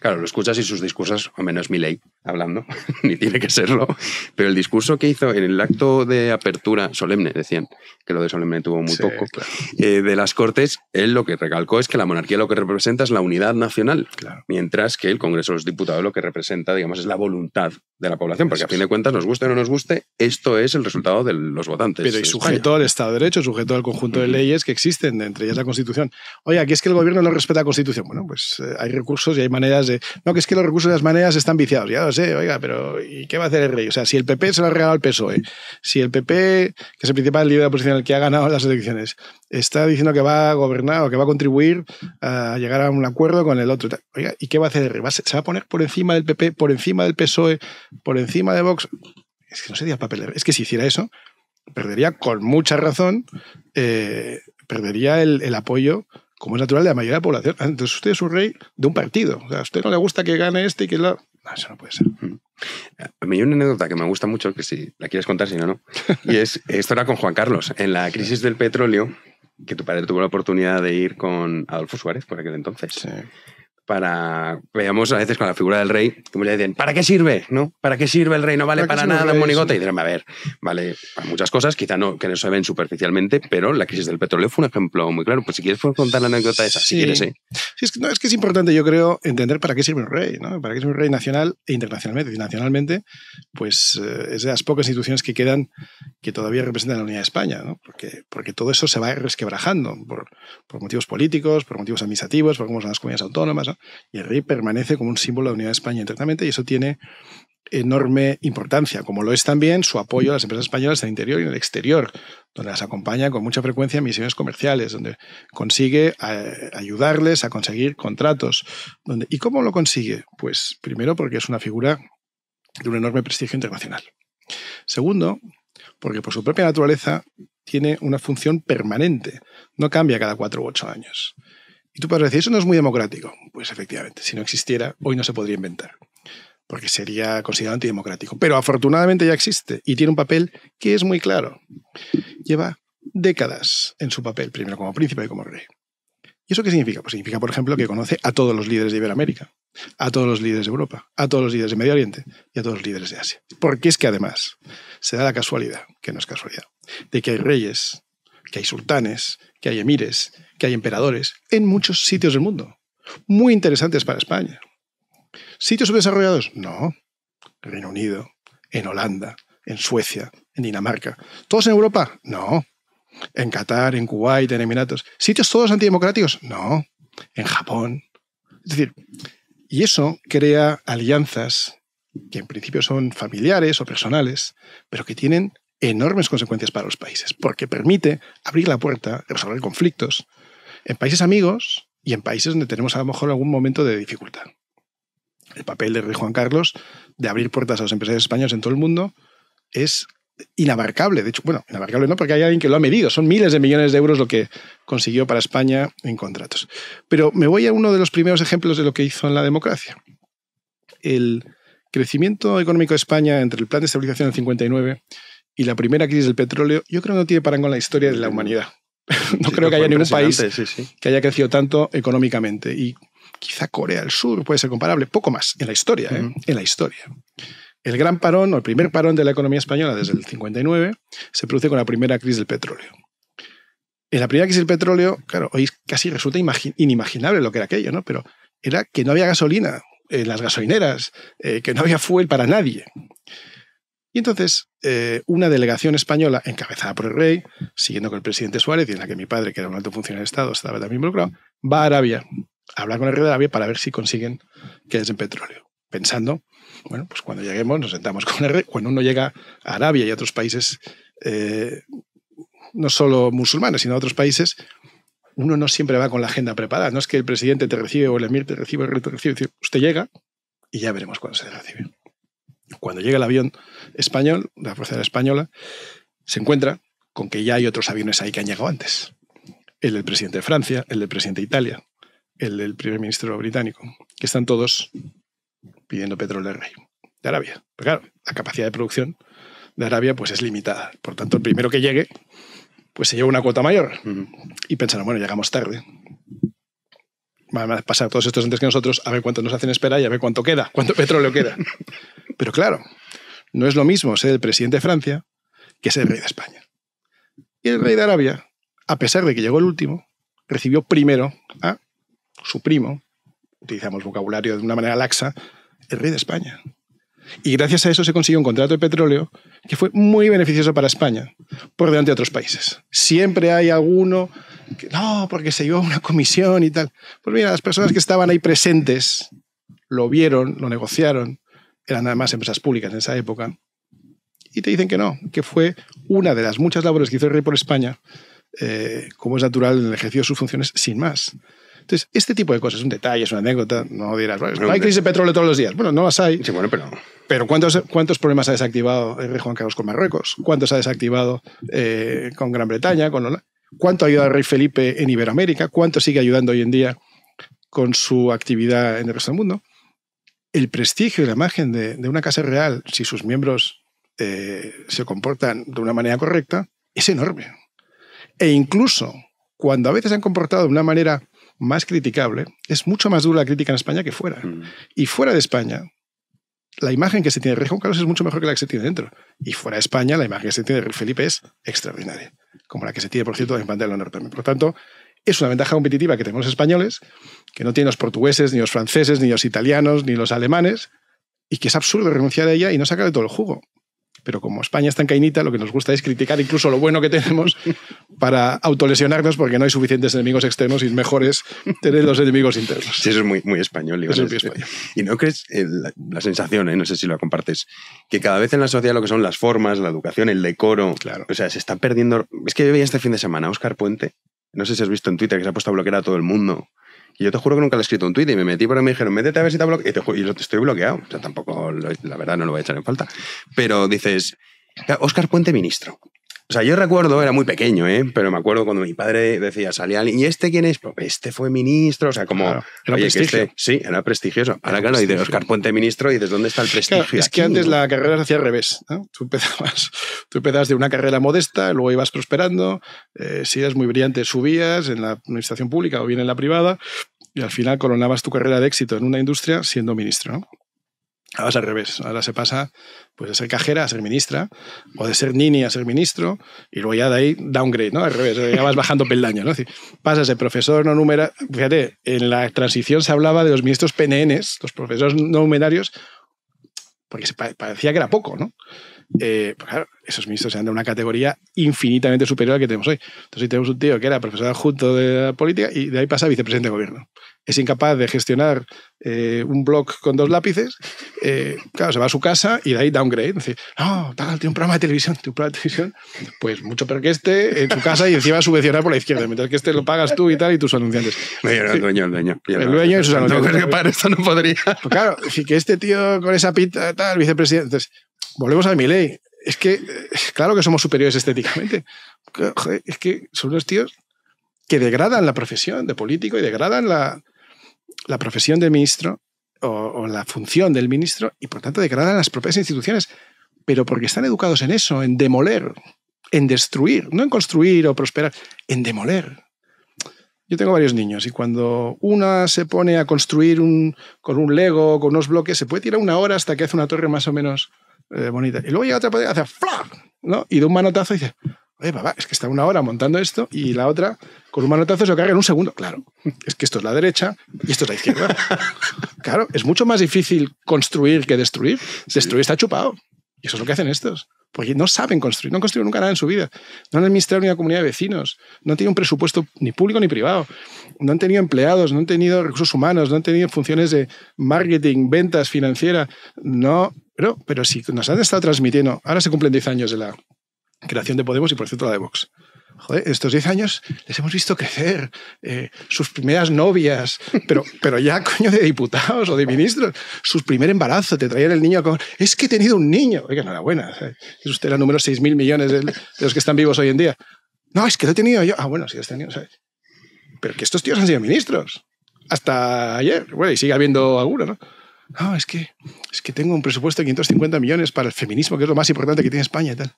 Claro, lo escuchas y sus discursos, o menos mi ley hablando, <laughs> ni tiene que serlo, pero el discurso que hizo en el acto de apertura solemne, decían, que lo de solemne tuvo muy poco, eh, de las Cortes, él lo que recalcó es que la monarquía lo que representa es la unidad nacional, mientras que el Congreso de los Diputados lo que representa, digamos, es la voluntad de la población, porque a fin de cuentas, nos guste o no nos guste, esto es el resultado de los votantes. Pero y sujeto al Estado de Derecho, sujeto al conjunto de leyes que existen, entre ellas la Constitución. Oye, aquí es que el gobierno no respeta la Constitución. Bueno, pues eh, hay recursos y hay maneras de. No, que es que los recursos de las maneras están viciados. Ya lo sé, oiga, pero ¿y qué va a hacer el rey? O sea, si el PP se lo ha regalado al PSOE, si el PP, que es el principal líder de oposición, el que ha ganado las elecciones, está diciendo que va a gobernar o que va a contribuir a llegar a un acuerdo con el otro. Oiga, ¿y qué va a hacer el rey? ¿Se va a poner por encima del PP, por encima del PSOE, por encima de Vox? Es que no sería papel. Es que si hiciera eso, perdería con mucha razón, eh, perdería el apoyo como es natural de la mayoría de la población. Entonces usted es un rey de un partido. O sea, a usted no le gusta que gane este y que la... No, eso no puede ser. Mm. A mí hay una anécdota que me gusta mucho, que si la quieres contar, si no, no. <laughs> Y es, esto era con Juan Carlos. En la crisis del petróleo, que tu padre tuvo la oportunidad de ir con Adolfo Suárez por aquel entonces. Sí para veamos a veces con la figura del rey como le dicen para qué sirve no para qué sirve el rey no vale para, nada monigote y dirán a ver vale muchas cosas quizá no que no se ven superficialmente pero la crisis del petróleo fue un ejemplo muy claro pues si quieres contar la anécdota esa si quieres sí, es que, es importante yo creo entender para qué sirve un rey no para qué es un rey nacional e internacionalmente y nacionalmente pues eh, es de las pocas instituciones que quedan que todavía representan la unidad de España no porque porque todo eso se va resquebrajando por, por motivos políticos por motivos administrativos por cómo son las comunidades autónomas y el rey permanece como un símbolo de la unidad de España internamente, y eso tiene enorme importancia, como lo es también su apoyo a las empresas españolas en el interior y en el exterior, donde las acompaña con mucha frecuencia en misiones comerciales, donde consigue eh, ayudarles a conseguir contratos. ¿Y cómo lo consigue? Pues primero porque es una figura de un enorme prestigio internacional. Segundo, porque por su propia naturaleza tiene una función permanente, no cambia cada cuatro u ocho años. Y tú puedes decir, eso no es muy democrático. Pues efectivamente, si no existiera, hoy no se podría inventar, porque sería considerado antidemocrático. Pero afortunadamente ya existe y tiene un papel que es muy claro. Lleva décadas en su papel, primero como príncipe y como rey. ¿Y eso qué significa? Pues significa, por ejemplo, que conoce a todos los líderes de Iberoamérica, a todos los líderes de Europa, a todos los líderes de Medio Oriente y a todos los líderes de Asia. Porque es que además se da la casualidad, que no es casualidad, de que hay reyes, que hay sultanes, que hay emires, que hay emperadores, en muchos sitios del mundo, muy interesantes para España. ¿Sitios subdesarrollados? No. Reino Unido, en Holanda, en Suecia, en Dinamarca. ¿Todos en Europa? No. En Qatar, en Kuwait, en Emiratos. ¿Sitios todos antidemocráticos? No. En Japón. Es decir, y eso crea alianzas que en principio son familiares o personales, pero que tienen enormes consecuencias para los países, porque permite abrir la puerta, resolver conflictos en países amigos y en países donde tenemos a lo mejor algún momento de dificultad. El papel de Juan Carlos de abrir puertas a los empresarios españoles en todo el mundo es inabarcable. De hecho, bueno, inabarcable no, porque hay alguien que lo ha medido. Son miles de millones de euros lo que consiguió para España en contratos. Pero me voy a uno de los primeros ejemplos de lo que hizo en la democracia. El crecimiento económico de España entre el plan de estabilización del 59 y la primera crisis del petróleo, yo creo que no tiene parangón en la historia de la humanidad. <laughs> no creo que haya ningún país que haya crecido tanto económicamente. Y quizá Corea del Sur puede ser comparable, poco más, en la historia, ¿eh? en la historia. El gran parón, o el primer parón de la economía española desde el 59, se produce con la primera crisis del petróleo. En la primera crisis del petróleo, claro, hoy casi resulta inimaginable lo que era aquello, ¿no? Pero era que no había gasolina en las gasolineras, eh, que no había fuel para nadie. Y entonces, eh, una delegación española, encabezada por el rey, siguiendo con el presidente Suárez, y en la que mi padre, que era un alto funcionario de Estado, estaba también involucrado, va a Arabia, a hablar con el rey de Arabia para ver si consiguen que en petróleo. Pensando, bueno, pues cuando lleguemos nos sentamos con el rey. Cuando uno llega a Arabia y a otros países, eh, no solo musulmanes, sino a otros países, uno no siempre va con la agenda preparada. No es que el presidente te recibe o el emir te recibe el rey te recibe. Usted llega y ya veremos cuándo se recibe. Cuando llega el avión español, la Fuerza Española, se encuentra con que ya hay otros aviones ahí que han llegado antes. El del presidente de Francia, el del presidente de Italia, el del primer ministro británico, que están todos pidiendo petróleo rey de Arabia. Pero claro, la capacidad de producción de Arabia pues es limitada. Por tanto, el primero que llegue pues se lleva una cuota mayor. Y pensaron, bueno, llegamos tarde, van a pasar todos estos antes que nosotros, a ver cuánto nos hacen esperar y a ver cuánto queda, cuánto petróleo queda. <laughs> Pero claro, no es lo mismo ser el presidente de Francia que ser el rey de España. Y el rey de Arabia, a pesar de que llegó el último, recibió primero a su primo, utilizamos vocabulario de una manera laxa, el rey de España. Y gracias a eso se consiguió un contrato de petróleo que fue muy beneficioso para España, por delante de otros países. Siempre hay alguno que, no, porque se llevó una comisión y tal. Pues mira, las personas que estaban ahí presentes lo vieron, lo negociaron, eran más empresas públicas en esa época, y te dicen que no, que fue una de las muchas labores que hizo el rey por España, eh, como es natural, en el ejercicio de sus funciones sin más. Entonces, este tipo de cosas, es un detalle, es una anécdota, no dirás, hay crisis de petróleo todos los días. Bueno, no las hay. Sí, bueno, pero... Pero ¿cuántos, cuántos problemas ha desactivado el eh, rey Juan Carlos con Marruecos? ¿Cuántos ha desactivado eh, con Gran Bretaña? Con ¿Cuánto ha ayudado el rey Felipe en Iberoamérica? ¿Cuánto sigue ayudando hoy en día con su actividad en el resto del mundo? El prestigio y la imagen de, una casa real, si sus miembros eh, se comportan de una manera correcta, es enorme. E incluso cuando a veces han comportado de una manera más criticable, es mucho más dura la crítica en España que fuera. Mm. Y fuera de España, la imagen que se tiene de Rey Juan Carlos es mucho mejor que la que se tiene dentro. Y fuera de España, la imagen que se tiene de Rey Felipe es extraordinaria, como la que se tiene, por cierto, en Bandera norte Por tanto, es una ventaja competitiva que tenemos los españoles, que no tienen los portugueses, ni los franceses, ni los italianos, ni los alemanes, y que es absurdo renunciar a ella y no sacarle todo el jugo. Pero como España es tan cainita, lo que nos gusta es criticar incluso lo bueno que tenemos para autolesionarnos porque no hay suficientes enemigos externos y mejores tener los enemigos internos. Sí, eso es muy, muy español. Este. Y no crees eh, la, sensación, eh, no sé si lo compartes, que cada vez en la sociedad lo que son las formas, la educación, el decoro, o sea, se está perdiendo. Es que yo veía este fin de semana Oscar Puente, no sé si has visto en Twitter que se ha puesto a bloquear a todo el mundo yo te juro que nunca le he escrito un tweet y me metí por ahí y me dijeron, métete a ver si te bloqueo. Y, te estoy bloqueado. O sea, tampoco, la verdad, no lo voy a echar en falta. Pero dices, Oscar Puente, ministro. O sea, yo recuerdo, era muy pequeño, ¿eh? pero me acuerdo cuando mi padre decía, salía ¿y este quién es? Pues, este fue ministro, o sea, como... Claro, era este-". prestigioso. sí, era prestigioso. Ahora, claro, de Oscar Puente ministro y dices, ¿dónde está el prestigio? es que antes la carrera se hacía al revés. Tú, empezabas, tú empezabas de una carrera modesta, luego ibas prosperando, eh, si eras muy brillante subías en la administración pública o bien en la privada, y al final coronabas tu carrera de éxito en una industria siendo ministro. ¿no? Ahora es al revés, ahora se pasa pues, de ser cajera a ser ministra, o de ser nini a ser ministro, y luego ya de ahí downgrade, ¿no? Al revés, ya vas bajando peldaño, ¿no? Es decir, pasas de profesor no numerario, fíjate, en la transición se hablaba de los ministros PNNs, los profesores no numerarios, porque parecía que era poco, ¿no? Eh, pues claro, esos ministros eran de una categoría infinitamente superior a la que tenemos hoy. Entonces, tenemos un tío que era profesor adjunto de política y de ahí pasa a vicepresidente de gobierno es incapaz de gestionar eh, un blog con dos lápices, eh, claro, se va a su casa y de ahí downgrade. Dice, no, tal, tiene un programa de televisión, tiene un programa de televisión. Pues mucho peor que este en su casa y encima subvencionar por la izquierda, mientras que este lo pagas tú y tal y tus anunciantes. el dueño, el dueño. el dueño y sus anunciantes. que para esto no podría. Pues claro, si que este tío con esa pita, tal, vicepresidente. Entonces, volvemos a mi ley. Es que, eh, claro que somos superiores estéticamente. es que son unos tíos que degradan la profesión de político y degradan la, la profesión del ministro o, la función del ministro y por tanto degradan las propias instituciones, pero porque están educados en eso, en demoler, en destruir, no en construir o prosperar, en demoler. Yo tengo varios niños y cuando una se pone a construir un, con un Lego, con unos bloques, se puede tirar una hora hasta que hace una torre más o menos eh, bonita. Y luego llega otra y hace ¡fla! ¿no? Y de un manotazo dice, es que está una hora montando esto y la otra con un manotazo se lo carga en un segundo. Claro, es que esto es la derecha y esto es la izquierda. <laughs> claro, es mucho más difícil construir que destruir. Destruir está chupado. Y eso es lo que hacen estos. Porque no saben construir, no han construido nunca nada en su vida. No han administrado ni una comunidad de vecinos, no han tenido un presupuesto ni público ni privado, no han tenido empleados, no han tenido recursos humanos, no han tenido funciones de marketing, ventas, financiera. No, pero, pero si nos han estado transmitiendo, ahora se cumplen 10 años de la creación de Podemos y, por cierto, la de Vox. Joder, estos 10 años les hemos visto crecer, eh, sus primeras novias, pero, pero ya coño de diputados o de ministros, sus primer embarazo, te traían el niño con... Es que he tenido un niño. Oiga, enhorabuena. ¿eh? Es usted la número 6.000 millones de, los que están vivos hoy en día. No, es que lo he tenido yo. Ah, bueno, sí, lo he tenido. Pero que estos tíos han sido ministros. Hasta ayer. Bueno, y sigue habiendo algunos, ¿no? No, es que, es que tengo un presupuesto de 550 millones para el feminismo, que es lo más importante que tiene España y tal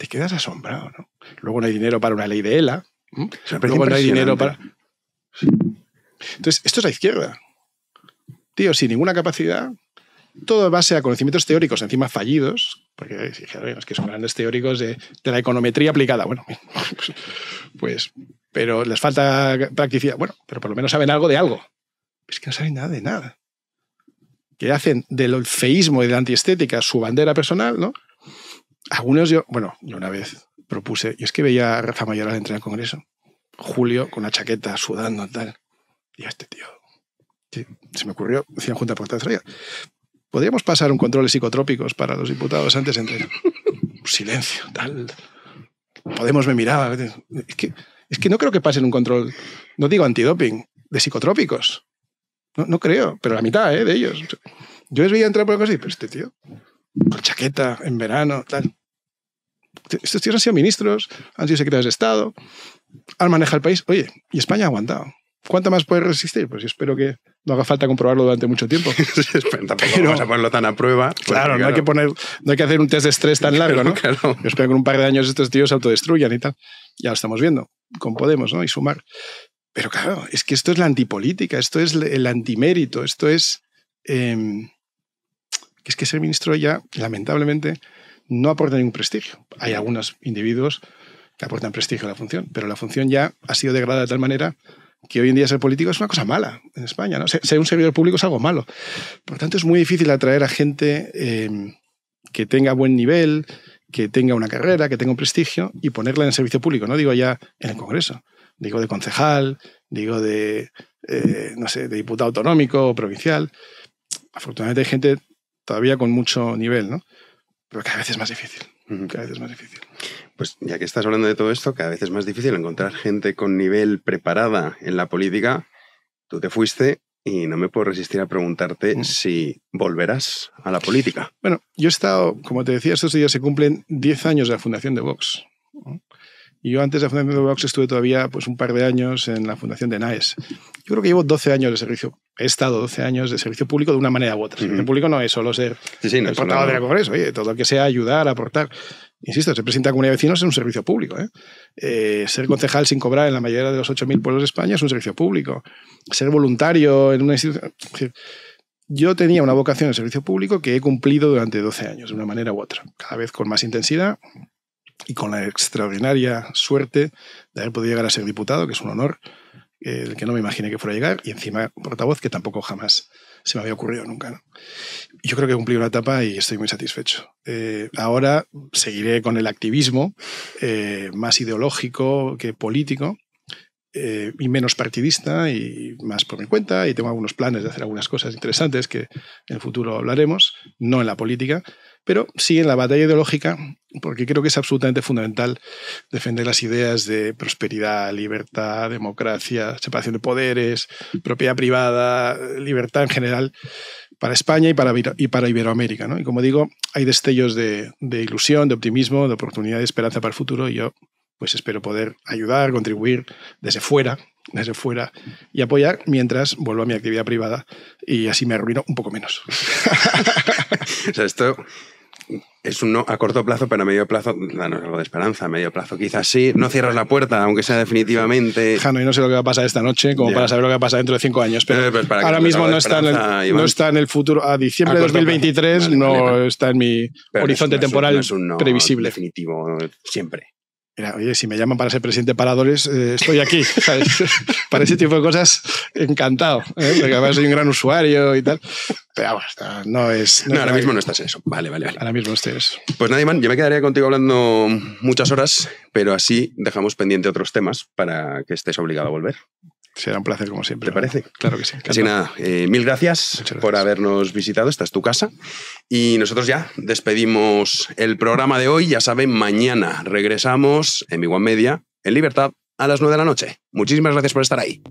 te quedas asombrado, ¿no? Luego no hay dinero para una ley de ELA. ¿Mm? Luego no hay dinero para. Entonces, esto es la izquierda. Tío, sin ninguna capacidad, todo en base a conocimientos teóricos, encima fallidos, porque eh, es que son grandes teóricos de, la econometría aplicada. Bueno, <laughs> pues, pero les falta practicidad. Bueno, pero por lo menos saben algo de algo. Es que no saben nada de nada. Que hacen del feísmo y de la antiestética su bandera personal, ¿no? algunos yo, bueno, yo una vez propuse, y es que veía a Rafa al entrar al Congreso, Julio con la chaqueta, sudando, tal. Y a este tío, se me ocurrió, decían Junta Portavoz, podríamos pasar un control de psicotrópicos para los diputados antes de entrar. Silencio, tal. Podemos me miraba. Es que, es que no creo que pasen un control, no digo antidoping, de psicotrópicos. No, no creo, pero la mitad ¿eh? de ellos. Yo les veía entrar por algo así, pero este tío con chaqueta en verano, tal. Estos tíos han sido ministros, han sido secretarios de Estado, han manejado el país. Oye, y España ha aguantado. ¿Cuánto más puede resistir? Pues yo espero que no haga falta comprobarlo durante mucho tiempo. <laughs> Pero, vamos a ponerlo tan a prueba. Pues claro, no hay que poner, no hay que hacer un test de estrés tan largo, ¿no? Yo espero que en un par de años estos tíos se autodestruyan y tal. Ya lo estamos viendo con Podemos, ¿no? Y sumar. Pero claro, es que esto es la antipolítica, esto es el antimérito, esto es em, es que ser ministro ya, lamentablemente, no aporta ningún prestigio. Hay algunos individuos que aportan prestigio a la función, pero la función ya ha sido degradada de tal manera que hoy en día ser político es una cosa mala en España. ¿no? Ser, un servidor público es algo malo. Por lo tanto, es muy difícil atraer a gente em, que tenga buen nivel, que tenga una carrera, que tenga un prestigio y ponerla en el servicio público. No digo ya en el Congreso, digo de concejal, digo de, eh, no sé, de diputado autonómico o provincial. Afortunadamente hay gente todavía con mucho nivel, ¿no? Pero cada vez es más difícil. Cada vez es más difícil. Pues ya que estás hablando de todo esto, cada vez es más difícil encontrar gente con nivel preparada en la política. Tú te fuiste y no me puedo resistir a preguntarte mm. si volverás a la política. Bueno, yo he estado, como te decía, estos días se cumplen 10 años de la fundación de Vox yo antes de la Fundación de Vox estuve todavía pues, un par de años en la Fundación de NAES. Yo creo que llevo 12 años de servicio, he estado 12 años de servicio público de una manera u otra. El público no es solo ser sí, sí, no el portavoz de Congreso, oye, todo lo que sea ayudar, aportar. Insisto, se presenta como comunidad de vecinos es un servicio público. ¿eh? Eh, ser concejal sin cobrar en la mayoría de los 8.000 pueblos de España es un servicio público. Ser voluntario en una institución... Yo tenía una vocación de servicio público que he cumplido durante 12 años, de una manera u otra, cada vez con más intensidad, y con la extraordinaria suerte de haber podido llegar a ser diputado, que es un honor, el que no me imaginé que fuera a llegar, y encima portavoz, que tampoco jamás se me había ocurrido nunca. Yo creo que he cumplido la etapa y estoy muy satisfecho. Eh, ahora seguiré con el activismo eh, más ideológico que político. Eh, y menos partidista y más por mi cuenta y tengo algunos planes de hacer algunas cosas interesantes que en el futuro hablaremos, no en la política, pero sí en la batalla ideológica porque creo que es absolutamente fundamental defender las ideas de prosperidad, libertad, democracia, separación de poderes, propiedad privada, libertad en general para España y para, y para Iberoamérica. Y como digo, hay destellos de, de ilusión, de optimismo, de oportunidad, de esperanza para el futuro y yo pues espero poder ayudar, contribuir desde fuera desde fuera y apoyar mientras vuelvo a mi actividad privada y así me arruino un poco menos. <laughs> o sea, esto es un no a corto plazo, pero a medio plazo, danos algo de esperanza. A medio plazo, quizás sí. No cierras la puerta, aunque sea definitivamente. Jano, y no sé lo que va a pasar esta noche, como para saber lo que va a pasar dentro de cinco años. Pero eh, pues ahora mismo no está, en el, no está en el futuro. A diciembre de 2023 no está en mi horizonte temporal previsible. Definitivo, siempre. Mira, oye, si me llaman para ser presidente de Paradores, eh, estoy aquí, <laughs> para ese tipo de cosas, encantado, ¿eh? porque además soy un gran usuario y tal. Pero vamos, no, es... No, ahora mismo no estás en eso. Vale, vale, vale. Ahora mismo estoy Pues nadie Iván, yo me quedaría contigo hablando muchas horas, pero así dejamos pendiente otros temas para que estés obligado a volver. Será un placer como siempre. ¿Te parece? Claro que sí. Casi nada, eh, mil gracias, por habernos visitado. Esta es tu casa. Y nosotros ya despedimos el programa de hoy. Ya saben, mañana regresamos en Mi One Media, en Libertad, a las nueve de la noche. Muchísimas gracias por estar ahí.